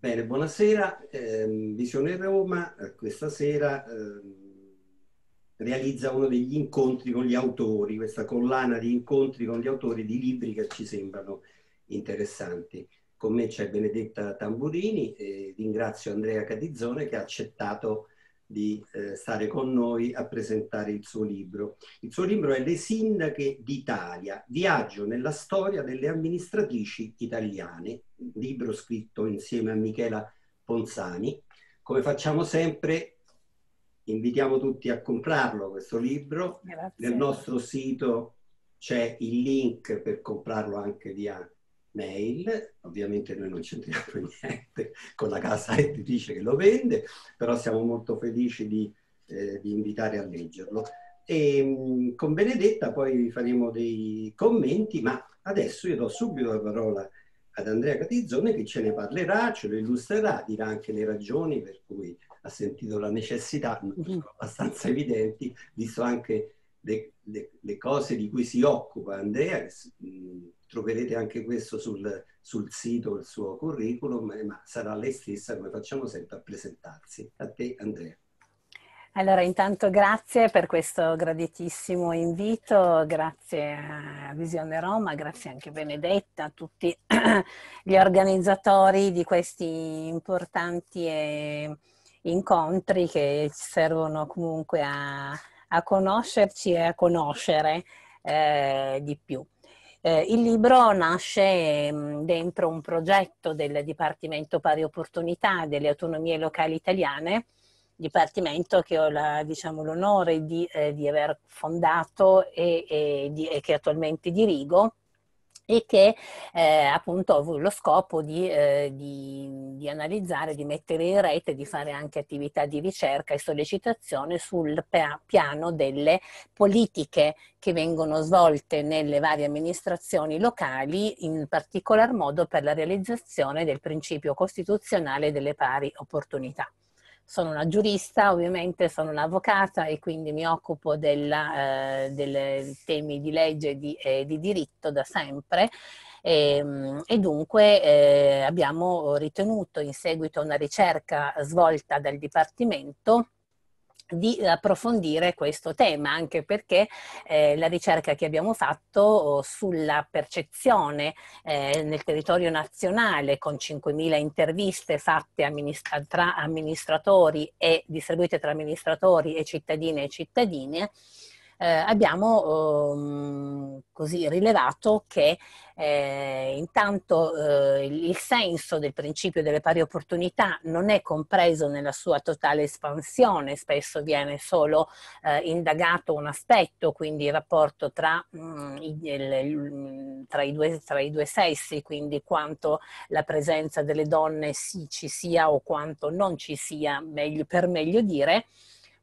Bene, buonasera. Eh, Visione Roma eh, questa sera eh, realizza uno degli incontri con gli autori, questa collana di incontri con gli autori di libri che ci sembrano interessanti. Con me c'è Benedetta Tamburini e ringrazio Andrea Cadizzone che ha accettato di eh, stare con noi a presentare il suo libro. Il suo libro è Le sindache d'Italia, viaggio nella storia delle amministratrici italiane, libro scritto insieme a Michela Ponzani. Come facciamo sempre, invitiamo tutti a comprarlo questo libro. Grazie. Nel nostro sito c'è il link per comprarlo anche via mail, ovviamente noi non c'entriamo niente con la casa editrice che lo vende, però siamo molto felici di, eh, di invitare a leggerlo. E, ehm, con Benedetta poi faremo dei commenti, ma adesso io do subito la parola ad Andrea Catizzone che ce ne parlerà, ce lo illustrerà, dirà anche le ragioni per cui ha sentito la necessità, mm. abbastanza evidenti, visto anche le, le, le cose di cui si occupa Andrea, che, mm, troverete anche questo sul, sul sito, il suo curriculum, eh, ma sarà lei stessa, come facciamo sempre, a presentarsi. A te Andrea. Allora, intanto grazie per questo graditissimo invito, grazie a Visione Roma, grazie anche a Benedetta, a tutti gli organizzatori di questi importanti eh, incontri che ci servono comunque a, a conoscerci e a conoscere eh, di più. Eh, il libro nasce mm, dentro un progetto del Dipartimento Pari Opportunità delle Autonomie Locali Italiane, dipartimento che ho diciamo, l'onore diciamo, di, eh, di, aver fondato e, e, di, e che attualmente dirigo, e che eh, appunto ha lo scopo di, eh, di, di, analizzare, di mettere in rete, di fare anche attività di ricerca e sollecitazione sul piano delle politiche che vengono svolte nelle varie amministrazioni locali, in particolar modo per la realizzazione del principio costituzionale delle pari opportunità sono una giurista, ovviamente sono un'avvocata e quindi mi occupo della, eh, dei temi di legge e di, eh, di diritto da sempre. E, ehm, e, dunque eh, abbiamo ritenuto in seguito a una ricerca svolta dal Dipartimento di approfondire questo tema, anche perché eh, la ricerca che abbiamo fatto oh, sulla percezione eh, nel territorio nazionale, con 5.000 interviste fatte amministra- tra amministratori e distribuite tra amministratori e cittadine e cittadine, eh, abbiamo ehm, così rilevato che eh, intanto eh, il senso del principio delle pari opportunità non è compreso nella sua totale espansione, spesso viene solo eh, indagato un aspetto, quindi il rapporto tra, mh, mm, il, mm, tra, i, due, tra i due sessi, quindi quanto la presenza delle donne sì, ci sia o quanto non ci sia, meglio, per meglio dire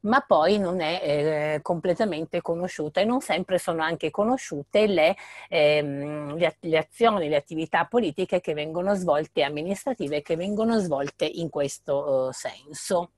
ma poi non è eh, completamente conosciuta e non sempre sono anche conosciute le, ehm, le, le, azioni, le attività politiche che vengono svolte, amministrative, che vengono svolte in questo eh, senso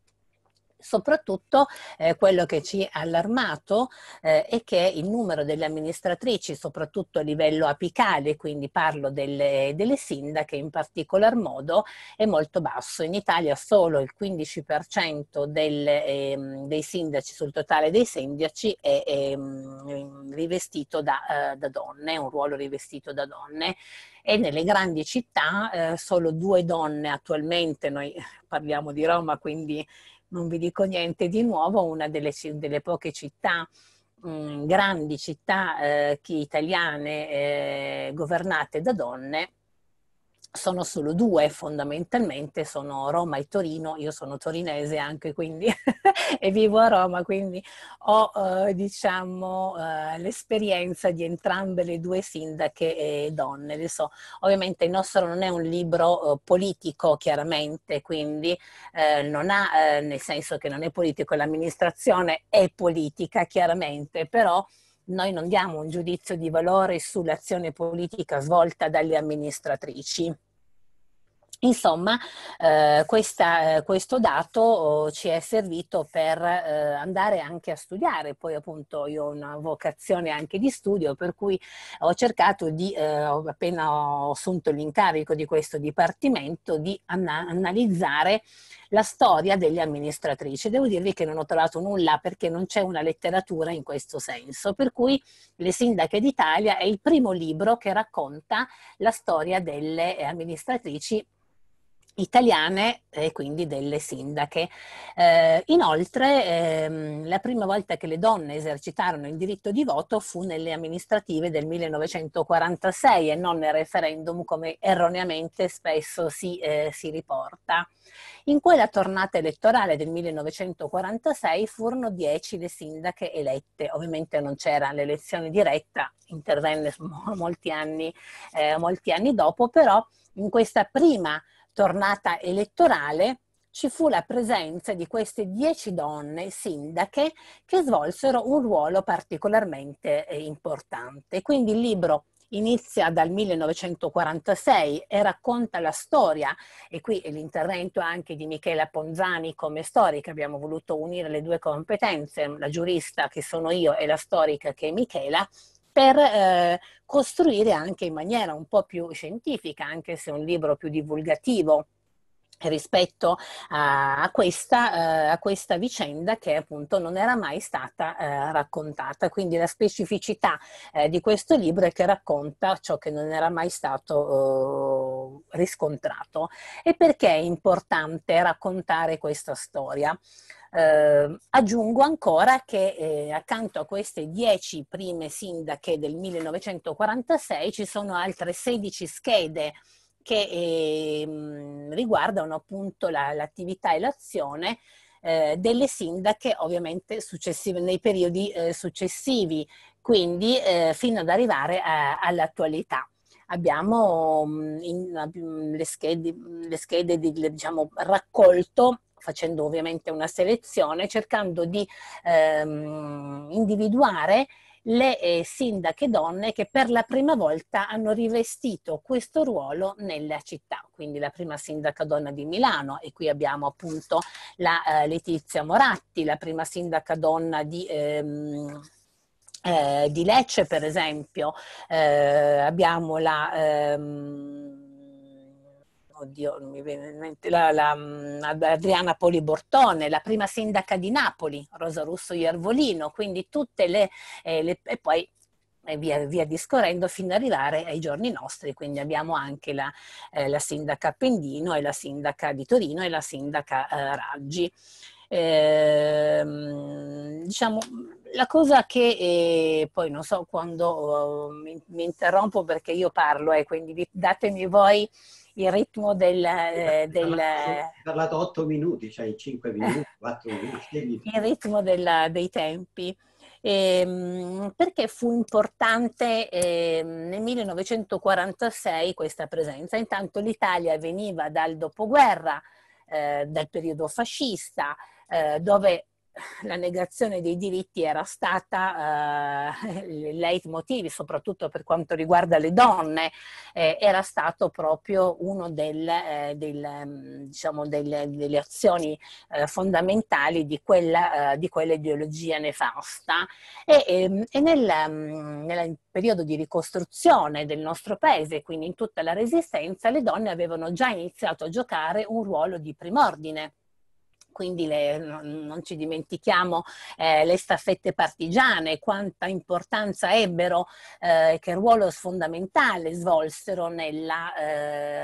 soprattutto eh, quello che ci ha allarmato eh, è che il numero delle amministratrici, soprattutto a livello apicale, quindi parlo delle, delle, sindache in particolar modo, è molto basso. In Italia solo il 15% del, eh, dei sindaci sul totale dei sindaci è, è mm, rivestito da, eh, da donne, un ruolo rivestito da donne e nelle grandi città eh, solo due donne attualmente, noi parliamo di Roma quindi non vi dico niente di nuovo, una delle, delle poche città, mh, mm, grandi città eh, italiane eh, governate da donne, sono solo due fondamentalmente, sono Roma e Torino, io sono torinese anche quindi e vivo a Roma, quindi ho eh, diciamo eh, l'esperienza di entrambe le due sindache donne. Adesso ovviamente il nostro non è un libro eh, politico chiaramente, quindi eh, non ha, eh, nel senso che non è politico, l'amministrazione è politica chiaramente, però noi non diamo un giudizio di valore sull'azione politica svolta dalle amministratrici. Insomma, eh, questa, eh, questo dato oh, ci è servito per eh, andare anche a studiare, poi appunto io ho una vocazione anche di studio, per cui ho cercato di, eh, appena ho assunto l'incarico di questo dipartimento, di anna- analizzare la storia delle amministratrici. Devo dirvi che non ho trovato nulla perché non c'è una letteratura in questo senso, per cui Le Sindache d'Italia è il primo libro che racconta la storia delle eh, amministratrici italiane e eh, quindi delle sindache. Eh, inoltre ehm, la prima volta che le donne esercitarono il diritto di voto fu nelle amministrative del 1946 e non nel referendum come erroneamente spesso si, eh, si riporta. In quella tornata elettorale del 1946 furono dieci le sindache elette, ovviamente non c'era l'elezione diretta, intervenne molti anni, eh, molti anni dopo, però in questa prima tornata elettorale, ci fu la presenza di queste dieci donne sindache che svolsero un ruolo particolarmente eh, importante. Quindi il libro inizia dal 1946 e racconta la storia e qui è l'intervento anche di Michela Ponzani come storica, abbiamo voluto unire le due competenze, la giurista che sono io e la storica che è Michela, per eh, costruire anche in maniera un po' più scientifica, anche se un libro più divulgativo rispetto a questa, eh, a questa, vicenda che appunto non era mai stata eh, raccontata. Quindi la specificità eh, di questo libro è che racconta ciò che non era mai stato riscontrato. E perché è importante raccontare questa storia? Eh, aggiungo ancora che eh, accanto a queste 10 prime sindache del 1946 ci sono altre 16 schede che eh, riguardano appunto la, l'attività e l'azione eh, delle sindache ovviamente nei periodi eh, successivi, quindi eh, fino ad arrivare a, all'attualità abbiamo mm, in, in, mm, le schede, mm, le schede di, diciamo, raccolto facendo ovviamente una selezione, cercando di ehm, individuare le eh, sindache donne che per la prima volta hanno rivestito questo ruolo nella città, quindi la prima sindaca donna di Milano e qui abbiamo appunto la eh, Letizia Moratti, la prima sindaca donna di... Ehm, eh, di Lecce per esempio eh, abbiamo la ehm, oddio, non mi viene in mente, la, la, mm, Adriana Poli Bortone, la prima sindaca di Napoli, Rosa Russo Iervolino, quindi tutte le, eh, le e poi via, via, discorrendo fino ad arrivare ai giorni nostri, quindi abbiamo anche la, eh, la sindaca Pendino e la sindaca di Torino e la sindaca eh, Raggi. Eh, diciamo, la cosa che eh, poi non so quando oh, mi, mi, interrompo perché io parlo e eh, quindi datemi voi il ritmo del... Eh, del Hai parlato 8 minuti, cioè 5 eh, minuti, 4 minuti. il ritmo del, dei tempi. Eh, perché fu importante eh, nel 1946 questa presenza. Intanto l'Italia veniva dal dopoguerra, eh, dal periodo fascista, eh, dove la negazione dei diritti era stata eh, leitmotiv, soprattutto per quanto riguarda le donne, eh, era stato proprio una del, eh, del, mm, diciamo, delle, delle, azioni eh, fondamentali di, quella, eh, di quell'ideologia nefasta. E, ehm, e nel, mm, nel periodo di ricostruzione del nostro paese, quindi in tutta la resistenza, le donne avevano già iniziato a giocare un ruolo di primordine quindi le, non, ci dimentichiamo eh, le staffette partigiane, quanta importanza ebbero, eh, che ruolo fondamentale svolsero nella,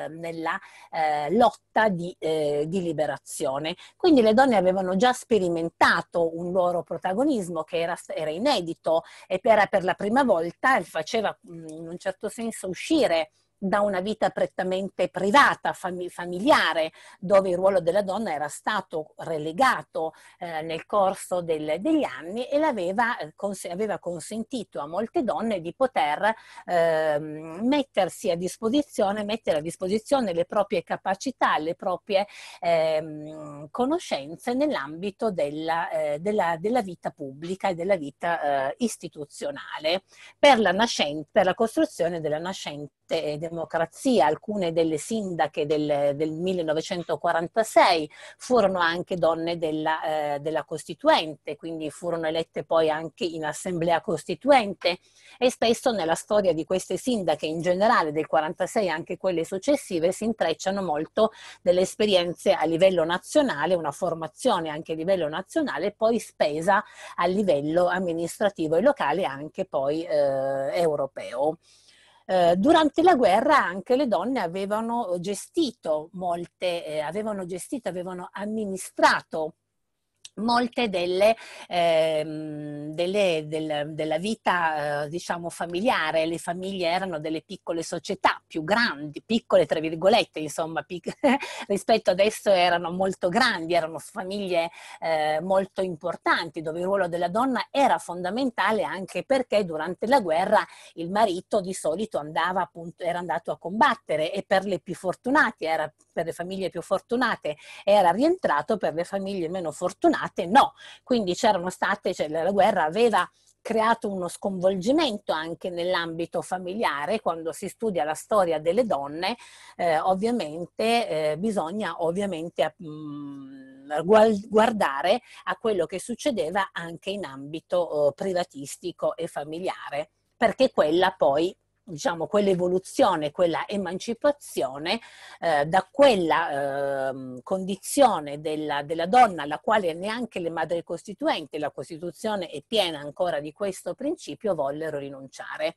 eh, nella eh, lotta di, eh, di, liberazione. Quindi le donne avevano già sperimentato un loro protagonismo che era, era inedito e era per la prima volta faceva mm, in un certo senso uscire da una vita prettamente privata, familiare, dove il ruolo della donna era stato relegato eh, nel corso del, degli anni e eh, cons- aveva consentito a molte donne di poter eh, mettersi a disposizione, mettere a disposizione le proprie capacità, le proprie eh, conoscenze nell'ambito della, eh, della, della, vita pubblica e della vita eh, istituzionale per la, nascente, per la costruzione della nascente democrazia democrazia, alcune delle sindache del, del 1946 furono anche donne della, eh, della, Costituente, quindi furono elette poi anche in assemblea costituente e spesso nella storia di queste sindache in generale del 1946 anche quelle successive si intrecciano molto delle esperienze a livello nazionale, una formazione anche a livello nazionale poi spesa a livello amministrativo e locale anche poi eh, europeo. Eh, durante la guerra anche le donne avevano gestito molte, eh, avevano gestito, avevano amministrato molte delle, eh, delle, del, della vita eh, diciamo familiare, le famiglie erano delle piccole società più grandi, piccole tra virgolette insomma pic- rispetto adesso erano molto grandi, erano famiglie eh, molto importanti dove il ruolo della donna era fondamentale anche perché durante la guerra il marito di solito andava appunto, era andato a combattere e per le più fortunate, era, per le famiglie più fortunate era rientrato, per le famiglie meno fortunate state, no. Quindi c'erano state, cioè la guerra aveva creato uno sconvolgimento anche nell'ambito familiare, quando si studia la storia delle donne, eh, ovviamente eh, bisogna ovviamente mh, mm, guardare a quello che succedeva anche in ambito eh, privatistico e familiare, perché quella poi diciamo, quell'evoluzione, quella emancipazione eh, da quella eh, condizione della, della, donna alla quale neanche le madri costituenti, la Costituzione è piena ancora di questo principio, vollero rinunciare.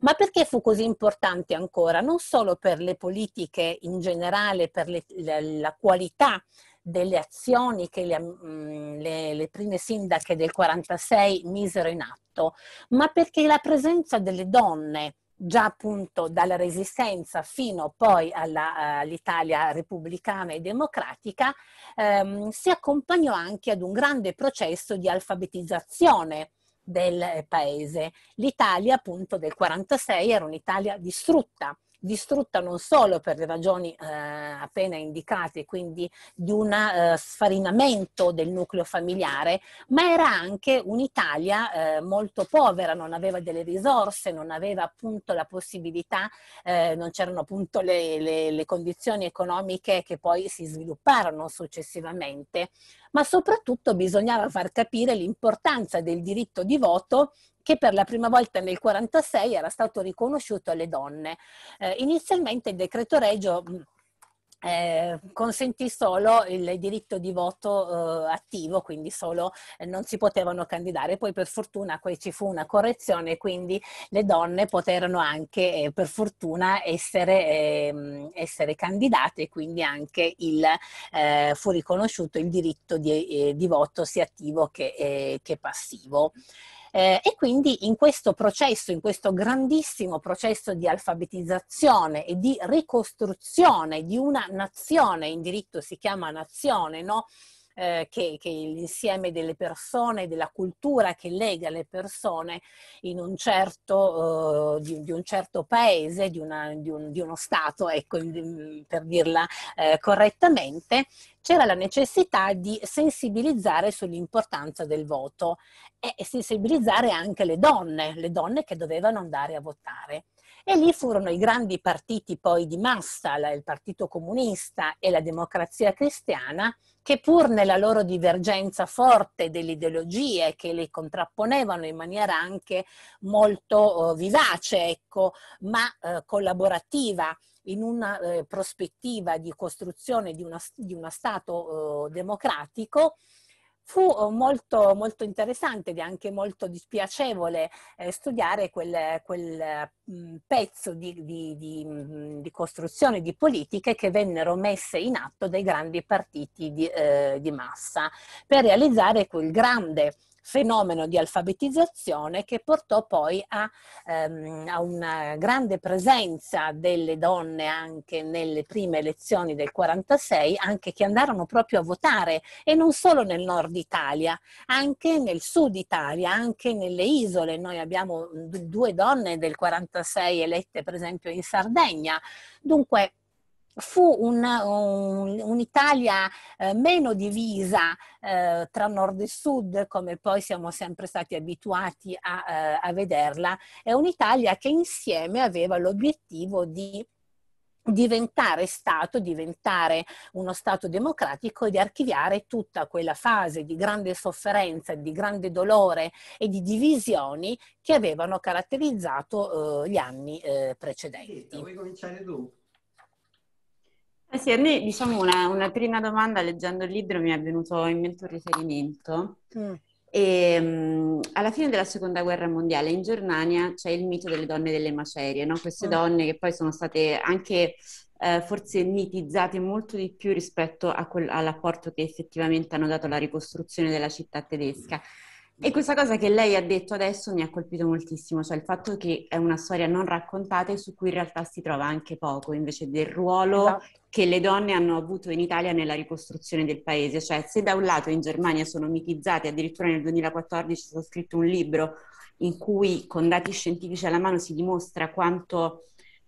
Ma perché fu così importante ancora? Non solo per le politiche in generale, per le, la, la qualità delle azioni che le, mm, le, le, prime sindache del 46 misero in atto, ma perché la presenza delle donne già appunto dalla resistenza fino poi eh, all'Italia repubblicana e democratica, ehm, si accompagnò anche ad un grande processo di alfabetizzazione del eh, paese. L'Italia appunto del 1946 era un'Italia distrutta, distrutta non solo per le ragioni eh, appena indicate, quindi di un eh, sfarinamento del nucleo familiare, ma era anche un'Italia eh, molto povera, non aveva delle risorse, non aveva appunto la possibilità, eh, non c'erano appunto le, le, le condizioni economiche che poi si svilupparono successivamente, ma soprattutto bisognava far capire l'importanza del diritto di voto che per la prima volta nel 1946 era stato riconosciuto alle donne. Eh, inizialmente il decreto Regio mm, eh, consentì solo il diritto di voto eh, attivo, quindi solo eh, non si potevano candidare. Poi per fortuna poi ci fu una correzione, quindi le donne poterono anche eh, per fortuna essere, ehm, essere candidate e quindi anche il, eh, fu riconosciuto il diritto di, eh, di voto sia attivo che, che passivo. Eh, e quindi in questo processo, in questo grandissimo processo di alfabetizzazione e di ricostruzione di una nazione, in diritto si chiama nazione, no? eh, che, che l'insieme delle persone, della cultura che lega le persone in un certo, eh, di, di, un certo paese, di, una, di, un, di uno Stato, ecco, per dirla eh, correttamente, c'era la necessità di sensibilizzare sull'importanza del voto e sensibilizzare anche le donne, le donne che dovevano andare a votare. E lì furono i grandi partiti poi di massa, il Partito Comunista e la Democrazia Cristiana, che pur nella loro divergenza forte delle ideologie che le contrapponevano in maniera anche molto oh, vivace, ecco, ma eh, collaborativa, in una eh, prospettiva di costruzione di, una, di uno Stato oh, democratico, Fu eh, molto, molto interessante ed anche molto dispiacevole eh, studiare quel, quel mm, pezzo di, di, di, mm, di, costruzione di politiche che vennero messe in atto dai grandi partiti di, eh, massa per realizzare quel grande fenomeno di alfabetizzazione che portò poi a, ehm, a, una grande presenza delle donne anche nelle prime elezioni del 46, anche che andarono proprio a votare e non solo nel nord Italia, anche nel sud Italia, anche nelle isole. Noi abbiamo due donne del 46 elette per esempio in Sardegna. Dunque fu un'Italia un, un eh, meno divisa eh, tra nord e sud, come poi siamo sempre stati abituati a, eh, a vederla, è un'Italia che insieme aveva l'obiettivo di diventare Stato, diventare uno Stato democratico e di archiviare tutta quella fase di grande sofferenza, di grande dolore e di divisioni che avevano caratterizzato eh, gli anni eh, precedenti. Sì, vuoi cominciare tu? Eh sì, a me diciamo una, una, prima domanda leggendo il libro mi è venuto in mente un riferimento. Mm. E, um, alla fine della seconda guerra mondiale in Germania c'è il mito delle donne delle macerie, no? queste mm. donne che poi sono state anche eh, forse mitizzate molto di più rispetto quel, all'apporto che effettivamente hanno dato alla ricostruzione della città tedesca. Mm. E questa cosa che lei ha detto adesso mi ha colpito moltissimo, cioè il fatto che è una storia non raccontata e su cui in realtà si trova anche poco, invece del ruolo esatto. che le donne hanno avuto in Italia nella ricostruzione del paese. Cioè se da un lato in Germania sono mitizzate, addirittura nel 2014 è stato scritto un libro in cui con dati scientifici alla mano si dimostra quanto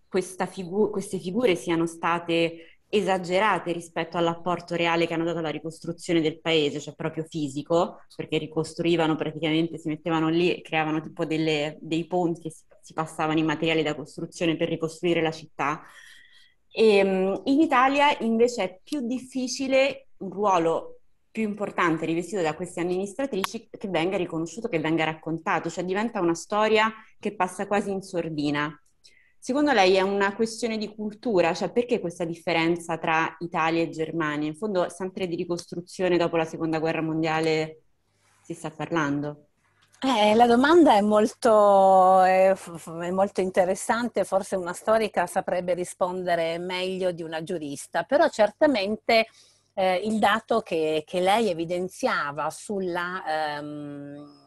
figu- queste figure siano state esagerate rispetto all'apporto reale che hanno dato alla ricostruzione del paese, cioè proprio fisico, perché ricostruivano praticamente, si mettevano lì e creavano tipo delle, dei ponti che si, si passavano i materiali da costruzione per ricostruire la città. E, ehm, in Italia invece è più difficile un ruolo più importante rivestito da queste amministratrici che venga riconosciuto, che venga raccontato, cioè diventa una storia che passa quasi in sordina. Secondo lei è una questione di cultura, cioè perché questa differenza tra Italia e Germania? In fondo sempre di ricostruzione dopo la seconda guerra mondiale si sta parlando. Eh, la domanda è molto, è, è molto, interessante, forse una storica saprebbe rispondere meglio di una giurista, però certamente eh, il dato che, che, lei evidenziava sulla... Ehm,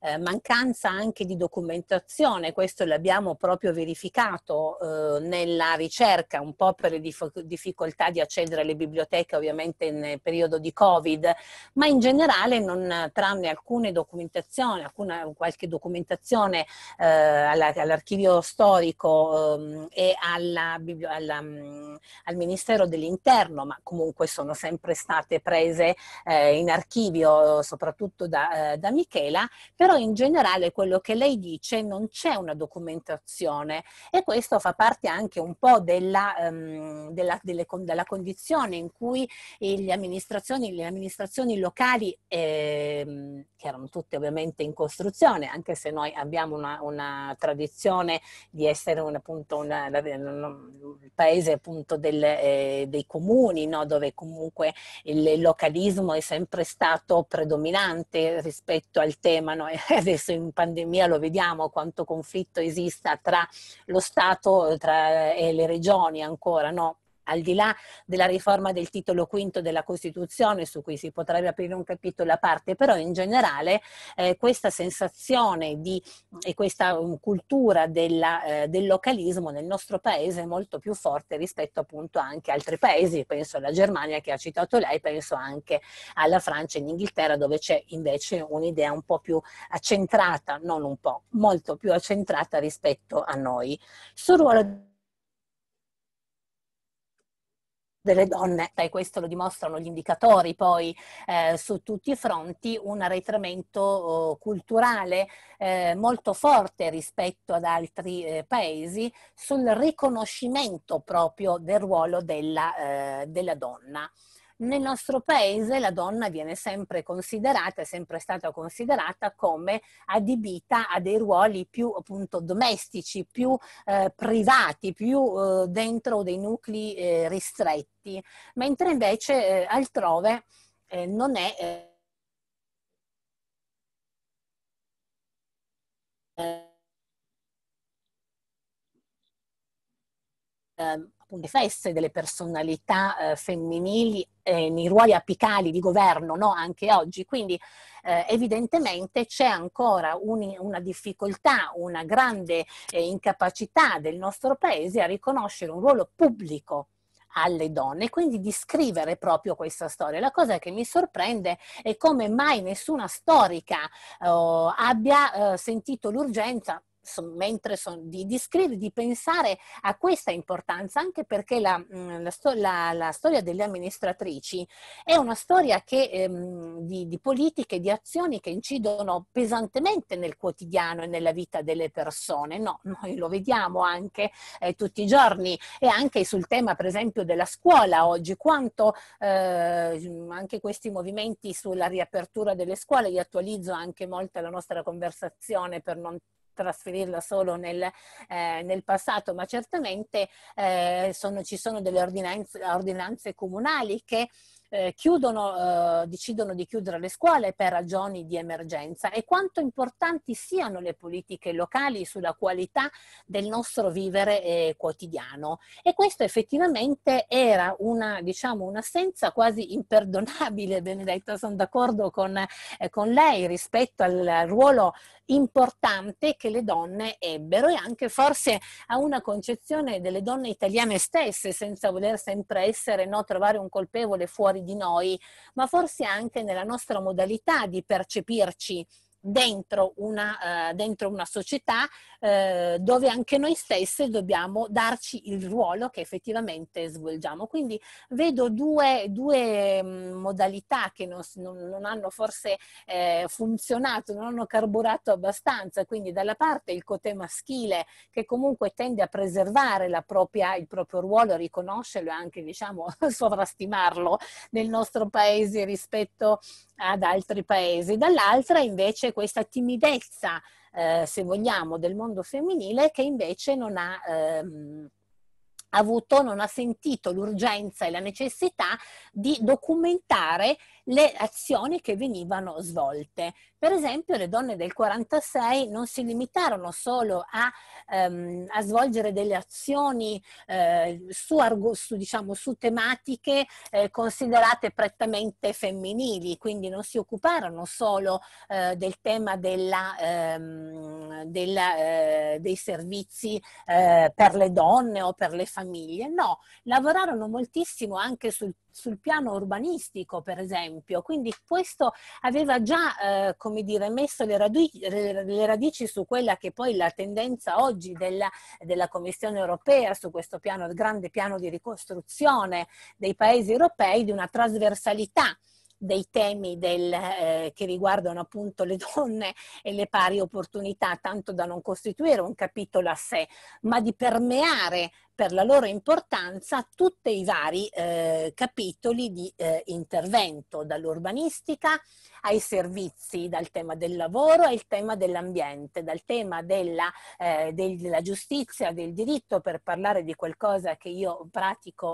eh, mancanza anche di documentazione, questo l'abbiamo proprio verificato eh, nella ricerca, un po' per le dif- difficoltà di accedere alle biblioteche ovviamente nel periodo di Covid, ma in generale non, tranne alcune documentazioni, alcuna, qualche documentazione eh, alla, all'archivio storico ehm, e alla, alla, mm, al Ministero dell'Interno, ma comunque sono sempre state prese eh, in archivio, soprattutto da, eh, da Michela, per però in generale quello che lei dice non c'è una documentazione e questo fa parte anche un po' della, um, della, delle, della condizione in cui le amministrazioni, le amministrazioni locali, eh, che erano tutte ovviamente in costruzione, anche se noi abbiamo una, una tradizione di essere un, appunto un paese appunto del, eh, dei comuni, no? dove comunque il localismo è sempre stato predominante rispetto al tema no? adesso in pandemia lo vediamo quanto conflitto esista tra lo Stato tra, e le regioni ancora, no? al di là della riforma del titolo quinto della Costituzione, su cui si potrebbe aprire un capitolo a parte, però in generale eh, questa sensazione di, e questa um, cultura della, eh, del localismo nel nostro paese è molto più forte rispetto appunto anche a altri paesi, penso alla Germania che ha citato lei, penso anche alla Francia e in Inghilterra dove c'è invece un'idea un po' più accentrata, non un po', molto più accentrata rispetto a noi. Sul ruolo delle donne, e questo lo dimostrano gli indicatori poi eh, su tutti i fronti, un arretramento oh, culturale eh, molto forte rispetto ad altri eh, paesi sul riconoscimento proprio del ruolo della, eh, della donna. Nel nostro paese la donna viene sempre considerata, è sempre stata considerata come adibita a dei ruoli più appunto domestici, più eh, privati, più eh, dentro dei nuclei eh, ristretti, mentre invece eh, altrove eh, non è Um, appunto, feste delle personalità eh, femminili eh, nei ruoli apicali di governo no? anche oggi. Quindi eh, evidentemente c'è ancora un, una difficoltà, una grande eh, incapacità del nostro paese a riconoscere un ruolo pubblico alle donne, e quindi di scrivere proprio questa storia. La cosa che mi sorprende è come mai nessuna storica eh, abbia eh, sentito l'urgenza mentre sono di, di, scrivere, di pensare a questa importanza, anche perché la, mm, la, la, la storia delle amministratrici è una storia che, ehm, di, di, politiche, di azioni che incidono pesantemente nel quotidiano e nella vita delle persone. No, noi lo vediamo anche eh, tutti i giorni e anche sul tema, per esempio, della scuola oggi, quanto eh, anche questi movimenti sulla riapertura delle scuole, io attualizzo anche molto la nostra conversazione per non trasferirla solo nel, eh, nel passato, ma certamente eh, sono, ci sono delle ordinanze, ordinanze comunali che eh, chiudono, eh, decidono di chiudere le scuole per ragioni di emergenza e quanto importanti siano le politiche locali sulla qualità del nostro vivere eh, quotidiano. E questo effettivamente era una, diciamo, un'assenza quasi imperdonabile, Benedetta, sono d'accordo con, eh, con lei rispetto al ruolo importante che le donne ebbero e anche forse a una concezione delle donne italiane stesse, senza voler sempre essere, no, trovare un colpevole fuori di noi, ma forse anche nella nostra modalità di percepirci dentro una, uh, dentro una società uh, dove anche noi stesse dobbiamo darci il ruolo che effettivamente svolgiamo. Quindi vedo due, due mm, modalità che non, non hanno forse eh, funzionato, non hanno carburato abbastanza, quindi dalla parte il cote maschile che comunque tende a preservare propria, il proprio ruolo, riconoscerlo e anche diciamo sovrastimarlo nel nostro paese rispetto ad altri paesi, dall'altra invece c'è questa timidezza, eh, se vogliamo, del mondo femminile che invece non ha... Ehm, avuto, non ha sentito l'urgenza e la necessità di documentare le azioni che venivano svolte. Per esempio le donne del 46 non si limitarono solo a, ehm, a svolgere delle azioni eh, su, arg- su, diciamo, su, tematiche eh, considerate prettamente femminili, quindi non si occuparono solo eh, del tema della, ehm, della, eh, dei servizi eh, per le donne o per le famiglie, no, lavorarono moltissimo anche sul sul piano urbanistico, per esempio. Quindi questo aveva già, eh, come dire, messo le, radici, le radici su quella che poi la tendenza oggi della, della, Commissione europea su questo piano, il grande piano di ricostruzione dei paesi europei, di una trasversalità dei temi del, eh, che riguardano appunto le donne e le pari opportunità, tanto da non costituire un capitolo a sé, ma di permeare per la loro importanza tutti i vari eh, capitoli di eh, intervento, dall'urbanistica ai servizi, dal tema del lavoro al tema dell'ambiente, dal tema della, eh, della, giustizia, del diritto, per parlare di qualcosa che io pratico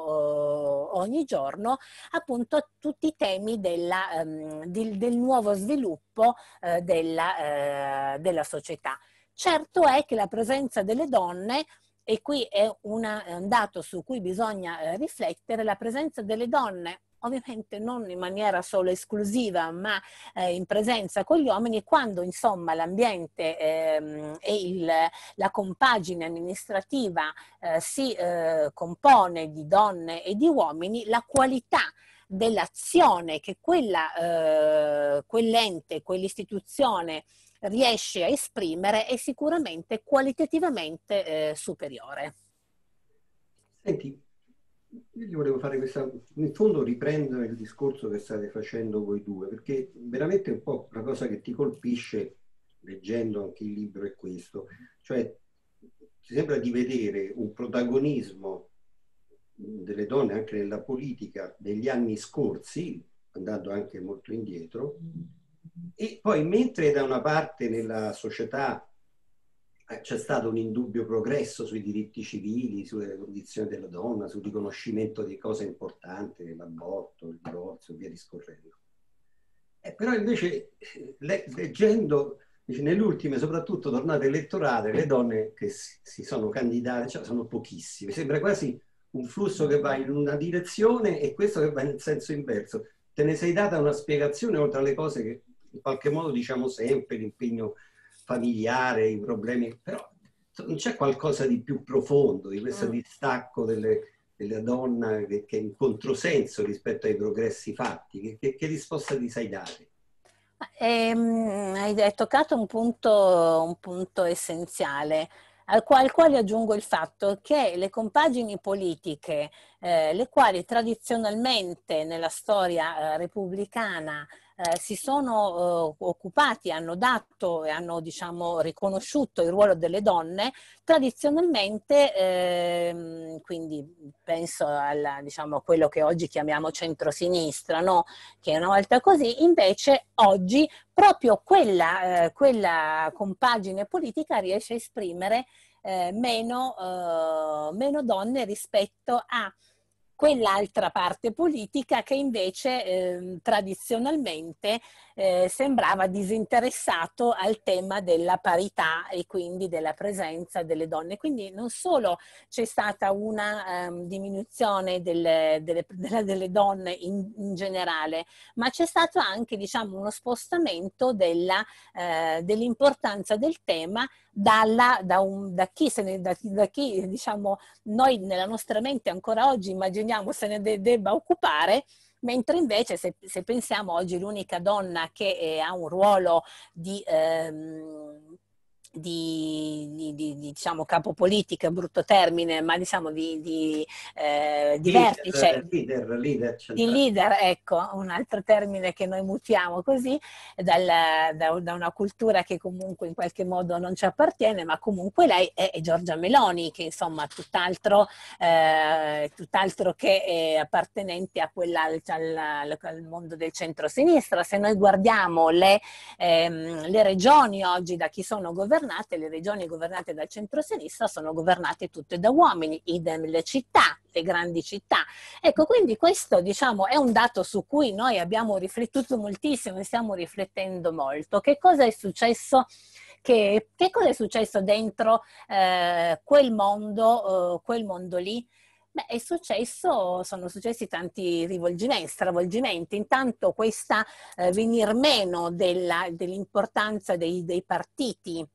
eh, ogni giorno, appunto tutti i temi della, ehm, del, del, nuovo sviluppo eh, della, eh, della società. Certo è che la presenza delle donne e qui è, una, è un dato su cui bisogna eh, riflettere, la presenza delle donne ovviamente non in maniera solo esclusiva, ma eh, in presenza con gli uomini, quando insomma l'ambiente ehm, e il, la compagine amministrativa eh, si eh, compone di donne e di uomini, la qualità dell'azione che quella, eh, quell'ente, quell'istituzione riesce a esprimere è sicuramente qualitativamente eh, superiore. Senti, io gli volevo fare questa, in fondo riprendo il discorso che state facendo voi due, perché veramente un po' la cosa che ti colpisce leggendo anche il libro è questo, cioè ti sembra di vedere un protagonismo delle donne anche nella politica degli anni scorsi, andando anche molto indietro, e poi mentre da una parte nella società eh, c'è stato un indubbio progresso sui diritti civili, sulle condizioni della donna, sul riconoscimento di cose importanti, l'aborto, il divorzio, via discorrendo. Eh, però invece eh, leggendo nelle ultime, soprattutto tornate elettorate, le donne che si sono candidate cioè, sono pochissime. Sembra quasi un flusso che va in una direzione e questo che va in senso inverso. Te ne sei data una spiegazione oltre alle cose che in qualche modo diciamo sempre l'impegno familiare, i problemi, però non c'è qualcosa di più profondo, di questo mm. distacco delle, della donna che, che, è in controsenso rispetto ai progressi fatti. Che, che, che risposta ti sai dare? Ehm, hai, hai, toccato un punto, un punto essenziale. Al quale, al quale, aggiungo il fatto che le compagini politiche, eh, le quali tradizionalmente nella storia eh, repubblicana eh, si sono eh, occupati, hanno dato e hanno diciamo, riconosciuto il ruolo delle donne, tradizionalmente, eh, quindi penso alla, diciamo, a quello che oggi chiamiamo centrosinistra, no? che una volta così, invece oggi proprio quella, eh, quella compagine politica riesce a esprimere eh, meno, eh, meno donne rispetto a quell'altra parte politica che invece eh, tradizionalmente eh, sembrava disinteressato al tema della parità e quindi della presenza delle donne. Quindi non solo c'è stata una um, diminuzione delle, delle, delle donne in, in, generale, ma c'è stato anche diciamo, uno spostamento della, eh, dell'importanza del tema dalla, da, un, da, chi, ne, da, da chi diciamo, noi nella nostra mente ancora oggi immaginiamo se ne de- debba occupare mentre invece se, se pensiamo oggi l'unica donna che eh, ha un ruolo di ehm, di, di, di, diciamo capo politica, brutto termine, ma diciamo di, di, eh, di vertice, cioè leader, leader di certo. leader, ecco, un altro termine che noi mutiamo così, dal, da, da, una cultura che comunque in qualche modo non ci appartiene, ma comunque lei è, è Giorgia Meloni, che insomma tutt'altro, eh, tutt'altro che appartenente a quella, al, al, mondo del centro-sinistra. Se noi guardiamo le, ehm, le regioni oggi da chi sono governate, governate, le regioni governate dal centro-sinistra sono governate tutte da uomini, idem le città, le grandi città. Ecco, quindi questo diciamo, è un dato su cui noi abbiamo riflettuto moltissimo e stiamo riflettendo molto. Che cosa è successo? Che, che cosa è successo dentro eh, quel mondo, eh, quel mondo lì? Beh, è successo, sono successi tanti rivolgimenti, stravolgimenti. Intanto questa eh, venir meno dell'importanza dei, dei partiti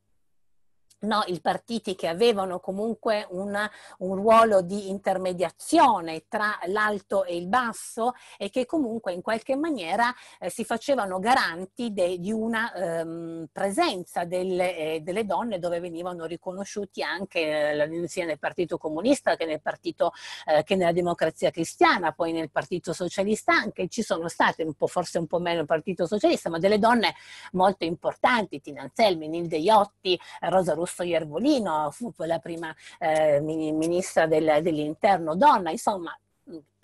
No, i partiti che avevano comunque una, un ruolo di intermediazione tra l'alto e il basso e che comunque in qualche maniera eh, si facevano garanti de, di una ehm, presenza delle, eh, delle, donne dove venivano riconosciuti anche eh, sia nel Partito Comunista che, nel partito, eh, che nella Democrazia Cristiana, poi nel Partito Socialista anche ci sono state un po', forse un po' meno il Partito Socialista, ma delle donne molto importanti, Tina Anselmi, Nilde Iotti, Rosa Russo, Fausto Iervolino, fu la prima eh, ministra del, dell'interno donna, insomma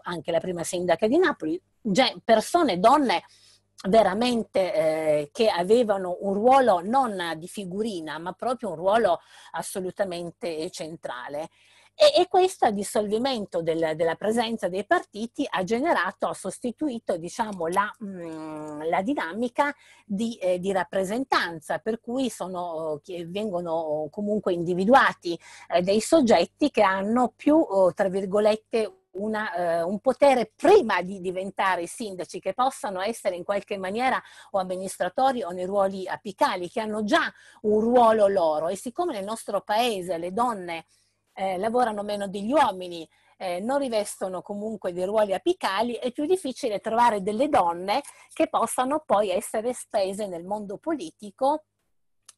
anche la prima sindaca di Napoli, persone, donne veramente eh, che avevano un ruolo non di figurina, ma proprio un ruolo assolutamente centrale. E, e questo dissolvimento del, della presenza dei partiti ha generato, ha sostituito diciamo, la, mh, mm, la dinamica di, eh, di, rappresentanza, per cui sono, vengono comunque individuati eh, dei soggetti che hanno più, oh, tra virgolette, una, eh, un potere prima di diventare sindaci, che possano essere in qualche maniera o amministratori o nei ruoli apicali, che hanno già un ruolo loro. E siccome nel nostro paese le donne eh, lavorano meno degli uomini, eh, non rivestono comunque dei ruoli apicali, è più difficile trovare delle donne che possano poi essere spese nel mondo politico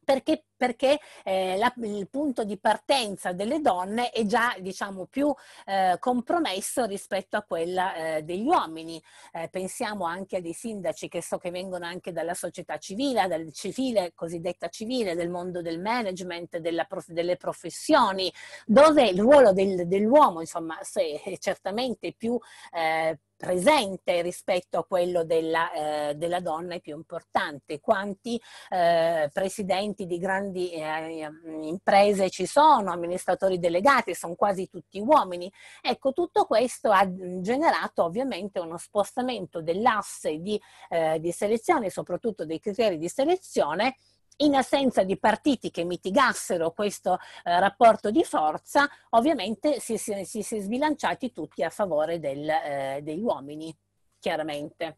perché, perché eh, la, il punto di partenza delle donne è già diciamo, più eh, compromesso rispetto a quella eh, degli uomini. Eh, pensiamo anche a dei sindaci che so che vengono anche dalla società civile, dal civile, cosiddetta civile, del mondo del management, prof, delle professioni, dove il ruolo del, dell'uomo insomma, è certamente più, eh, presente rispetto a quello della, eh, della donna è più importante. Quanti eh, presidenti di grandi eh, imprese ci sono, amministratori delegati, sono quasi tutti uomini. Ecco, tutto questo ha mm, generato ovviamente uno spostamento dell'asse di, eh, di selezione, soprattutto dei criteri di selezione, in assenza di partiti che mitigassero questo eh, rapporto di forza, ovviamente si, si, si, si, è sbilanciati tutti a favore del, eh, degli uomini, chiaramente.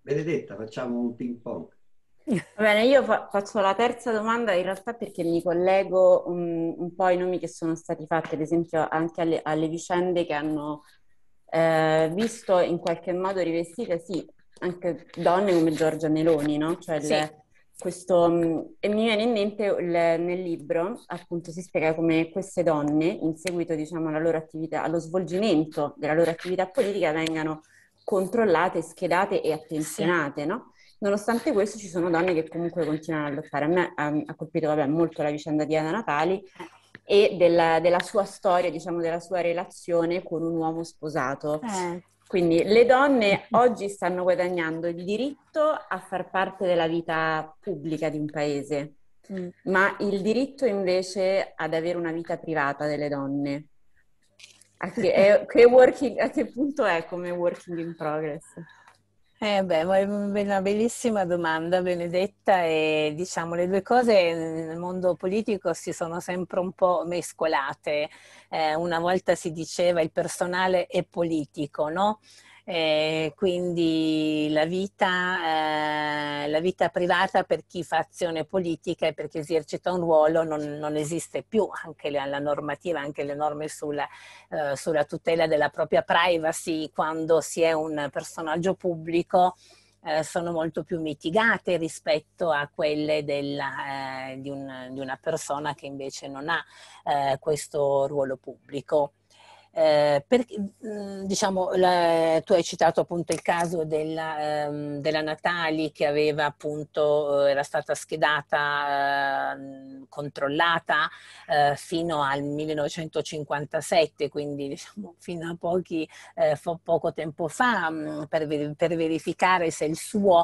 Benedetta, facciamo un ping pong. Va bene, io fa- faccio la terza domanda in realtà perché mi collego un, mm, un, po' ai nomi che sono stati fatti, ad esempio anche alle, alle vicende che hanno eh, visto in qualche modo rivestite, sì, anche donne come Giorgia Meloni, no? Cioè sì. il, questo, mm, e mi viene in mente il, nel libro, appunto, si spiega come queste donne, in seguito diciamo, alla loro attività, allo svolgimento della loro attività politica, vengano controllate, schedate e attenzionate, sì. no? Nonostante questo ci sono donne che comunque continuano a lottare. A me um, ha colpito vabbè, molto la vicenda di Anna Natali e della, della, sua storia, diciamo, della sua relazione con un uomo sposato. Eh. Quindi le donne mm-hmm. oggi stanno guadagnando il diritto a far parte della vita pubblica di un paese, mm. ma il diritto invece ad avere una vita privata delle donne. A che, è, che working, a che punto è come working in progress? Eh beh, è una bellissima domanda, Benedetta, e diciamo le due cose nel mondo politico si sono sempre un po' mescolate. Eh, una volta si diceva il personale è politico, no? Eh, quindi la vita, eh, la vita, privata per chi fa azione politica e per chi esercita un ruolo non, non esiste più, anche la, la, normativa, anche le norme sulla, eh, sulla, tutela della propria privacy quando si è un personaggio pubblico eh, sono molto più mitigate rispetto a quelle della, eh, di, un, di, una persona che invece non ha eh, questo ruolo pubblico. Eh, per, mm, diciamo, la, tu hai citato appunto il caso della, ehm, della Natali che aveva appunto, eh, era stata schedata, ehm, eh, controllata fino al 1957, quindi diciamo fino a pochi, eh, poco tempo fa, mh, mm, per, per, verificare se il suo